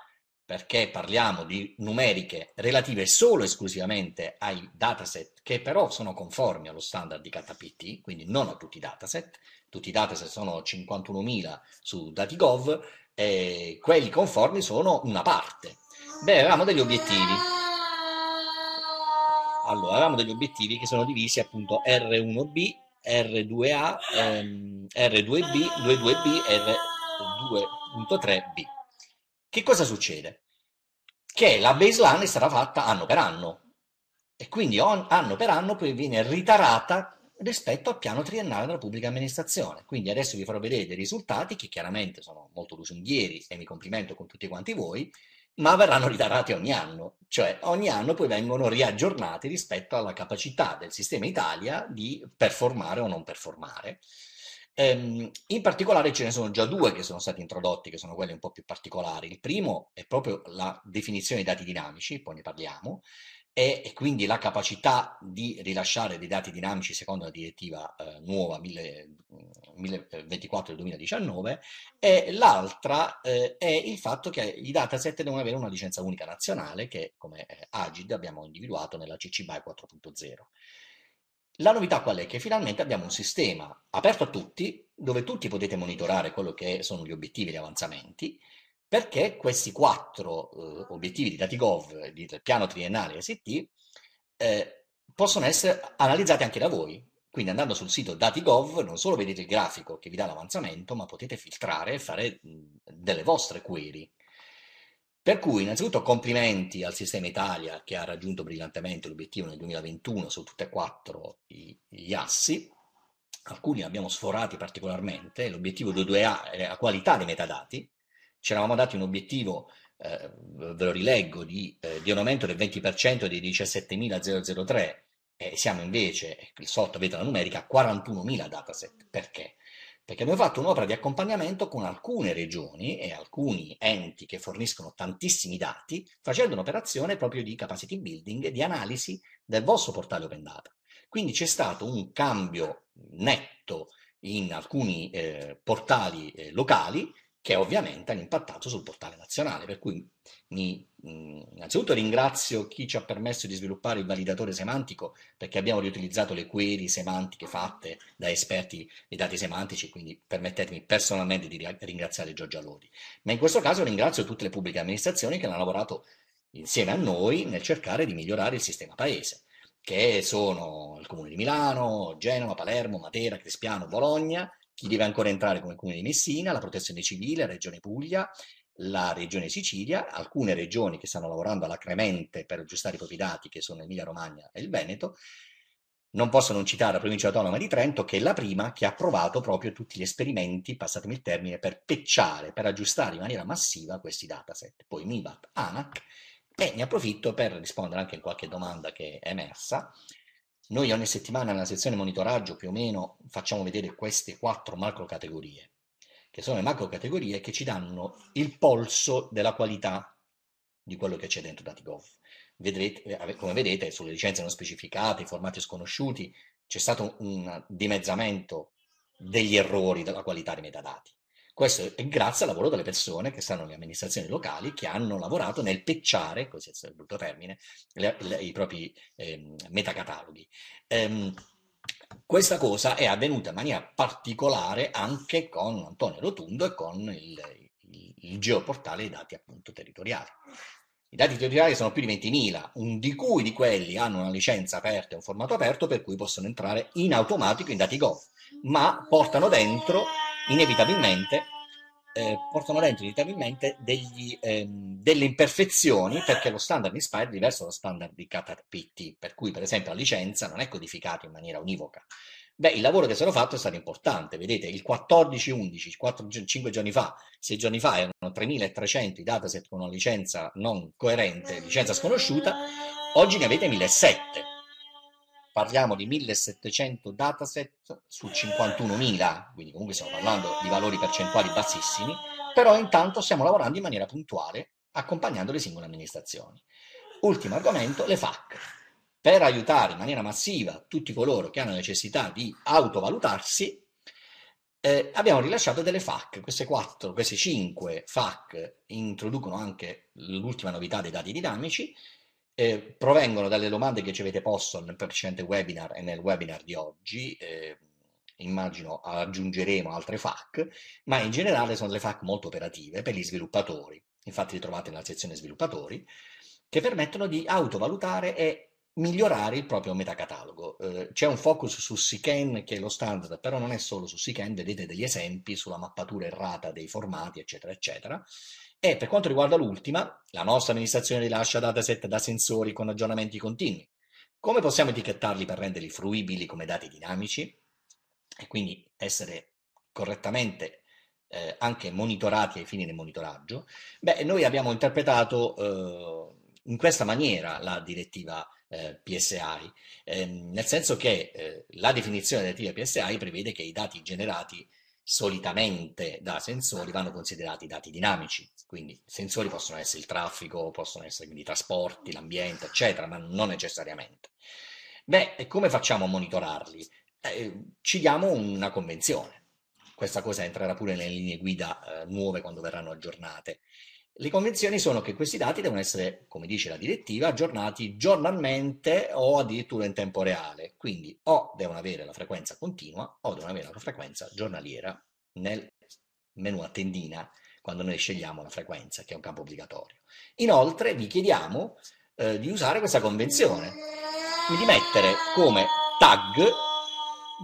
perché parliamo di numeriche relative solo e esclusivamente ai dataset che però sono conformi allo standard di KPT, quindi non a tutti i dataset, tutti i dataset sono 51.000 su DatiGov e quelli conformi sono una parte. Beh, avevamo degli obiettivi. Allora, avevamo degli obiettivi che sono divisi appunto R1B, R2A, ehm, R2B, 22B, e R2.3B. Che cosa succede? Che la baseline è stata fatta anno per anno e quindi on, anno per anno poi viene ritarata rispetto al piano triennale della pubblica amministrazione. Quindi adesso vi farò vedere dei risultati che chiaramente sono molto lusinghieri e mi complimento con tutti quanti voi, ma verranno ritarati ogni anno, cioè ogni anno poi vengono riaggiornati rispetto alla capacità del sistema Italia di performare o non performare. Ehm, in particolare ce ne sono già due che sono stati introdotti, che sono quelli un po' più particolari. Il primo è proprio la definizione dei dati dinamici, poi ne parliamo, e, e quindi la capacità di rilasciare dei dati dinamici secondo la direttiva eh, nuova 1000, 1024 mm, eh, del 2019 e l'altra eh, è il fatto che i dataset devono avere una licenza unica nazionale che come eh, Agid abbiamo individuato nella CC BY 4.0. La novità qual è? Che finalmente abbiamo un sistema aperto a tutti, dove tutti potete monitorare quello che sono gli obiettivi e gli avanzamenti, perché questi quattro eh, obiettivi di DatiGov, di, del piano triennale ST, eh, possono essere analizzati anche da voi. Quindi andando sul sito DatiGov non solo vedete il grafico che vi dà l'avanzamento, ma potete filtrare e fare delle vostre query. Per cui innanzitutto complimenti al sistema Italia che ha raggiunto brillantemente l'obiettivo nel 2021 su tutti e quattro gli assi, alcuni li abbiamo sforati particolarmente, l'obiettivo 2.2a è la qualità dei metadati, ci eravamo dati un obiettivo, eh, ve lo rileggo, di, eh, di, un aumento del 20% dei 17.003 e siamo invece, sotto avete la numerica, a 41.000 dataset. Perché? perché abbiamo fatto un'opera di accompagnamento con alcune regioni e alcuni enti che forniscono tantissimi dati, facendo un'operazione proprio di capacity building e di analisi del vostro portale Open Data. Quindi c'è stato un cambio netto in alcuni eh, portali eh, locali che ovviamente hanno impattato sul portale nazionale. Per cui mi, mm, innanzitutto ringrazio chi ci ha permesso di sviluppare il validatore semantico perché abbiamo riutilizzato le query semantiche fatte da esperti di dati semantici, quindi permettetemi personalmente di ringraziare Giorgia Lodi. Ma in questo caso ringrazio tutte le pubbliche amministrazioni che hanno lavorato insieme a noi nel cercare di migliorare il sistema paese, che sono il Comune di Milano, Genova, Palermo, Matera, Crespiano, Bologna, chi deve ancora entrare come Comune di Messina, la Protezione Civile, Regione Puglia, la Regione Sicilia, alcune regioni che stanno lavorando alacremente per aggiustare i propri dati, che sono Emilia Romagna e il Veneto, non posso non citare la provincia autonoma di Trento, che è la prima che ha approvato proprio tutti gli esperimenti, passatemi il termine, per pecciare, per aggiustare in maniera massiva questi dataset. Poi MIBAT, ANAC, e ne approfitto per rispondere anche a qualche domanda che è emersa. Noi ogni settimana nella sezione monitoraggio più o meno facciamo vedere queste quattro macrocategorie, che sono le macrocategorie che ci danno il polso della qualità di quello che c'è dentro DatiGov. Vedrete, eh, come vedete, sulle licenze non specificate, i formati sconosciuti, c'è stato un dimezzamento degli errori della qualità dei metadati. Questo è grazie al lavoro delle persone che stanno nelle amministrazioni locali, che hanno lavorato nel pecciare, così è il brutto termine, le, le, i propri eh, metacataloghi. Ehm, questa cosa è avvenuta in maniera particolare anche con Antonio Rotundo e con il, il, il geoportale dei dati appunto territoriali. I dati territoriali sono più di 20.000, un di cui di quelli hanno una licenza aperta e un formato aperto per cui possono entrare in automatico in dati gov, ma portano dentro inevitabilmente eh, portano dentro inevitabilmente degli, ehm, delle imperfezioni perché lo standard Inspire è diverso dallo standard di Qatar PT, per cui per esempio la licenza non è codificata in maniera univoca. Beh, il lavoro che è stato fatto è stato importante, vedete, il 14-11, 5 giorni fa, 6 giorni fa erano 3.300 i dataset con una licenza non coerente, licenza sconosciuta, oggi ne avete 1.700 parliamo di 1700 dataset su 51.000, quindi comunque stiamo parlando di valori percentuali bassissimi, però intanto stiamo lavorando in maniera puntuale accompagnando le singole amministrazioni. Ultimo argomento, le FAC. Per aiutare in maniera massiva tutti coloro che hanno necessità di autovalutarsi, eh, abbiamo rilasciato delle FAC, queste quattro, queste cinque FAC introducono anche l'ultima novità dei dati dinamici, eh, provengono dalle domande che ci avete posto nel precedente webinar e nel webinar di oggi. Eh, immagino aggiungeremo altre FAC, ma in generale sono delle FAC molto operative per gli sviluppatori. Infatti le trovate nella sezione sviluppatori, che permettono di autovalutare e migliorare il proprio metacatalogo. Eh, c'è un focus su SICAN che è lo standard, però non è solo su SICAN, vedete degli esempi sulla mappatura errata dei formati, eccetera, eccetera. E per quanto riguarda l'ultima, la nostra amministrazione rilascia dataset da sensori con aggiornamenti continui. Come possiamo etichettarli per renderli fruibili come dati dinamici e quindi essere correttamente eh, anche monitorati ai fini del monitoraggio? Beh, noi abbiamo interpretato eh, in questa maniera la direttiva eh, PSI, ehm, nel senso che eh, la definizione della direttiva PSI prevede che i dati generati solitamente da sensori vanno considerati dati dinamici, quindi sensori possono essere il traffico, possono essere quindi i trasporti, l'ambiente, eccetera, ma non necessariamente. Beh, e come facciamo a monitorarli? Eh, ci diamo una convenzione. Questa cosa entrerà pure nelle linee guida eh, nuove quando verranno aggiornate. Le convenzioni sono che questi dati devono essere, come dice la direttiva, aggiornati giornalmente o addirittura in tempo reale. Quindi o devono avere la frequenza continua o devono avere la frequenza giornaliera nel menu a tendina quando noi scegliamo la frequenza, che è un campo obbligatorio. Inoltre vi chiediamo eh, di usare questa convenzione, di mettere come tag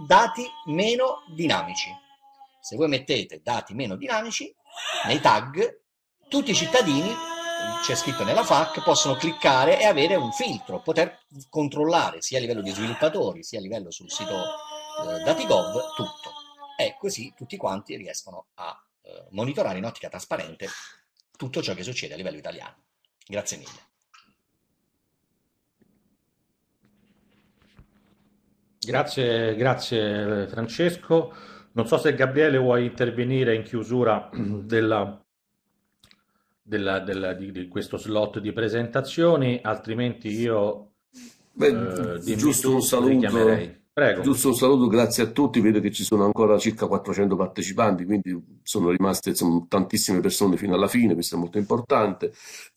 dati meno dinamici. Se voi mettete dati meno dinamici, nei tag tutti i cittadini, c'è scritto nella FAC, possono cliccare e avere un filtro, poter controllare sia a livello di sviluppatori, sia a livello sul sito eh, Datigov, tutto. E così tutti quanti riescono a eh, monitorare in ottica trasparente tutto ciò che succede a livello italiano. Grazie mille. Grazie, grazie eh, Francesco. Non so se Gabriele vuoi intervenire in chiusura della della, della, di, di, questo slot di presentazioni, altrimenti io Beh, eh, giusto un saluto. Richiamerei. Prego. Giusto un saluto, grazie a tutti. Vedo che ci sono ancora circa 400 partecipanti, quindi sono rimaste insomma, tantissime persone fino alla fine, questo è molto importante.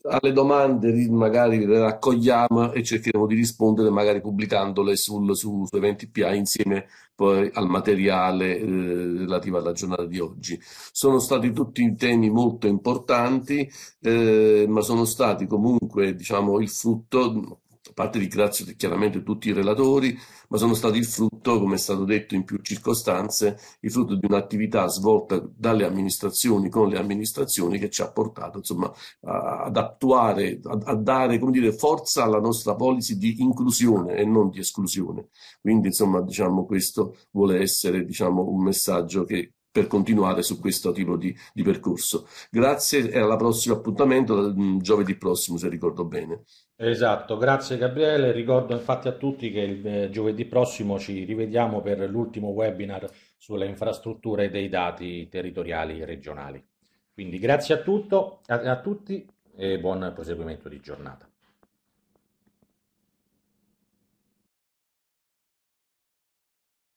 Alle domande magari le raccogliamo e cercheremo di rispondere, magari pubblicandole sul, su, su eventi PA insieme poi al materiale eh, relativo alla giornata di oggi. Sono stati tutti temi molto importanti, eh, ma sono stati comunque diciamo, il frutto a parte ringrazio chiaramente tutti i relatori, ma sono stati il frutto, come è stato detto in più circostanze, il frutto di un'attività svolta dalle amministrazioni con le amministrazioni che ci ha portato insomma, ad attuare, a, dare come dire, forza alla nostra policy di inclusione e non di esclusione. Quindi insomma, diciamo, questo vuole essere diciamo, un messaggio che per continuare su questo tipo di, di percorso. Grazie e alla prossima appuntamento mm, giovedì prossimo, se ricordo bene. Esatto, grazie Gabriele. Ricordo infatti a tutti che il eh, giovedì prossimo ci rivediamo per l'ultimo webinar sulle infrastrutture dei dati territoriali regionali. Quindi grazie a, tutto, a, a tutti e buon proseguimento di giornata.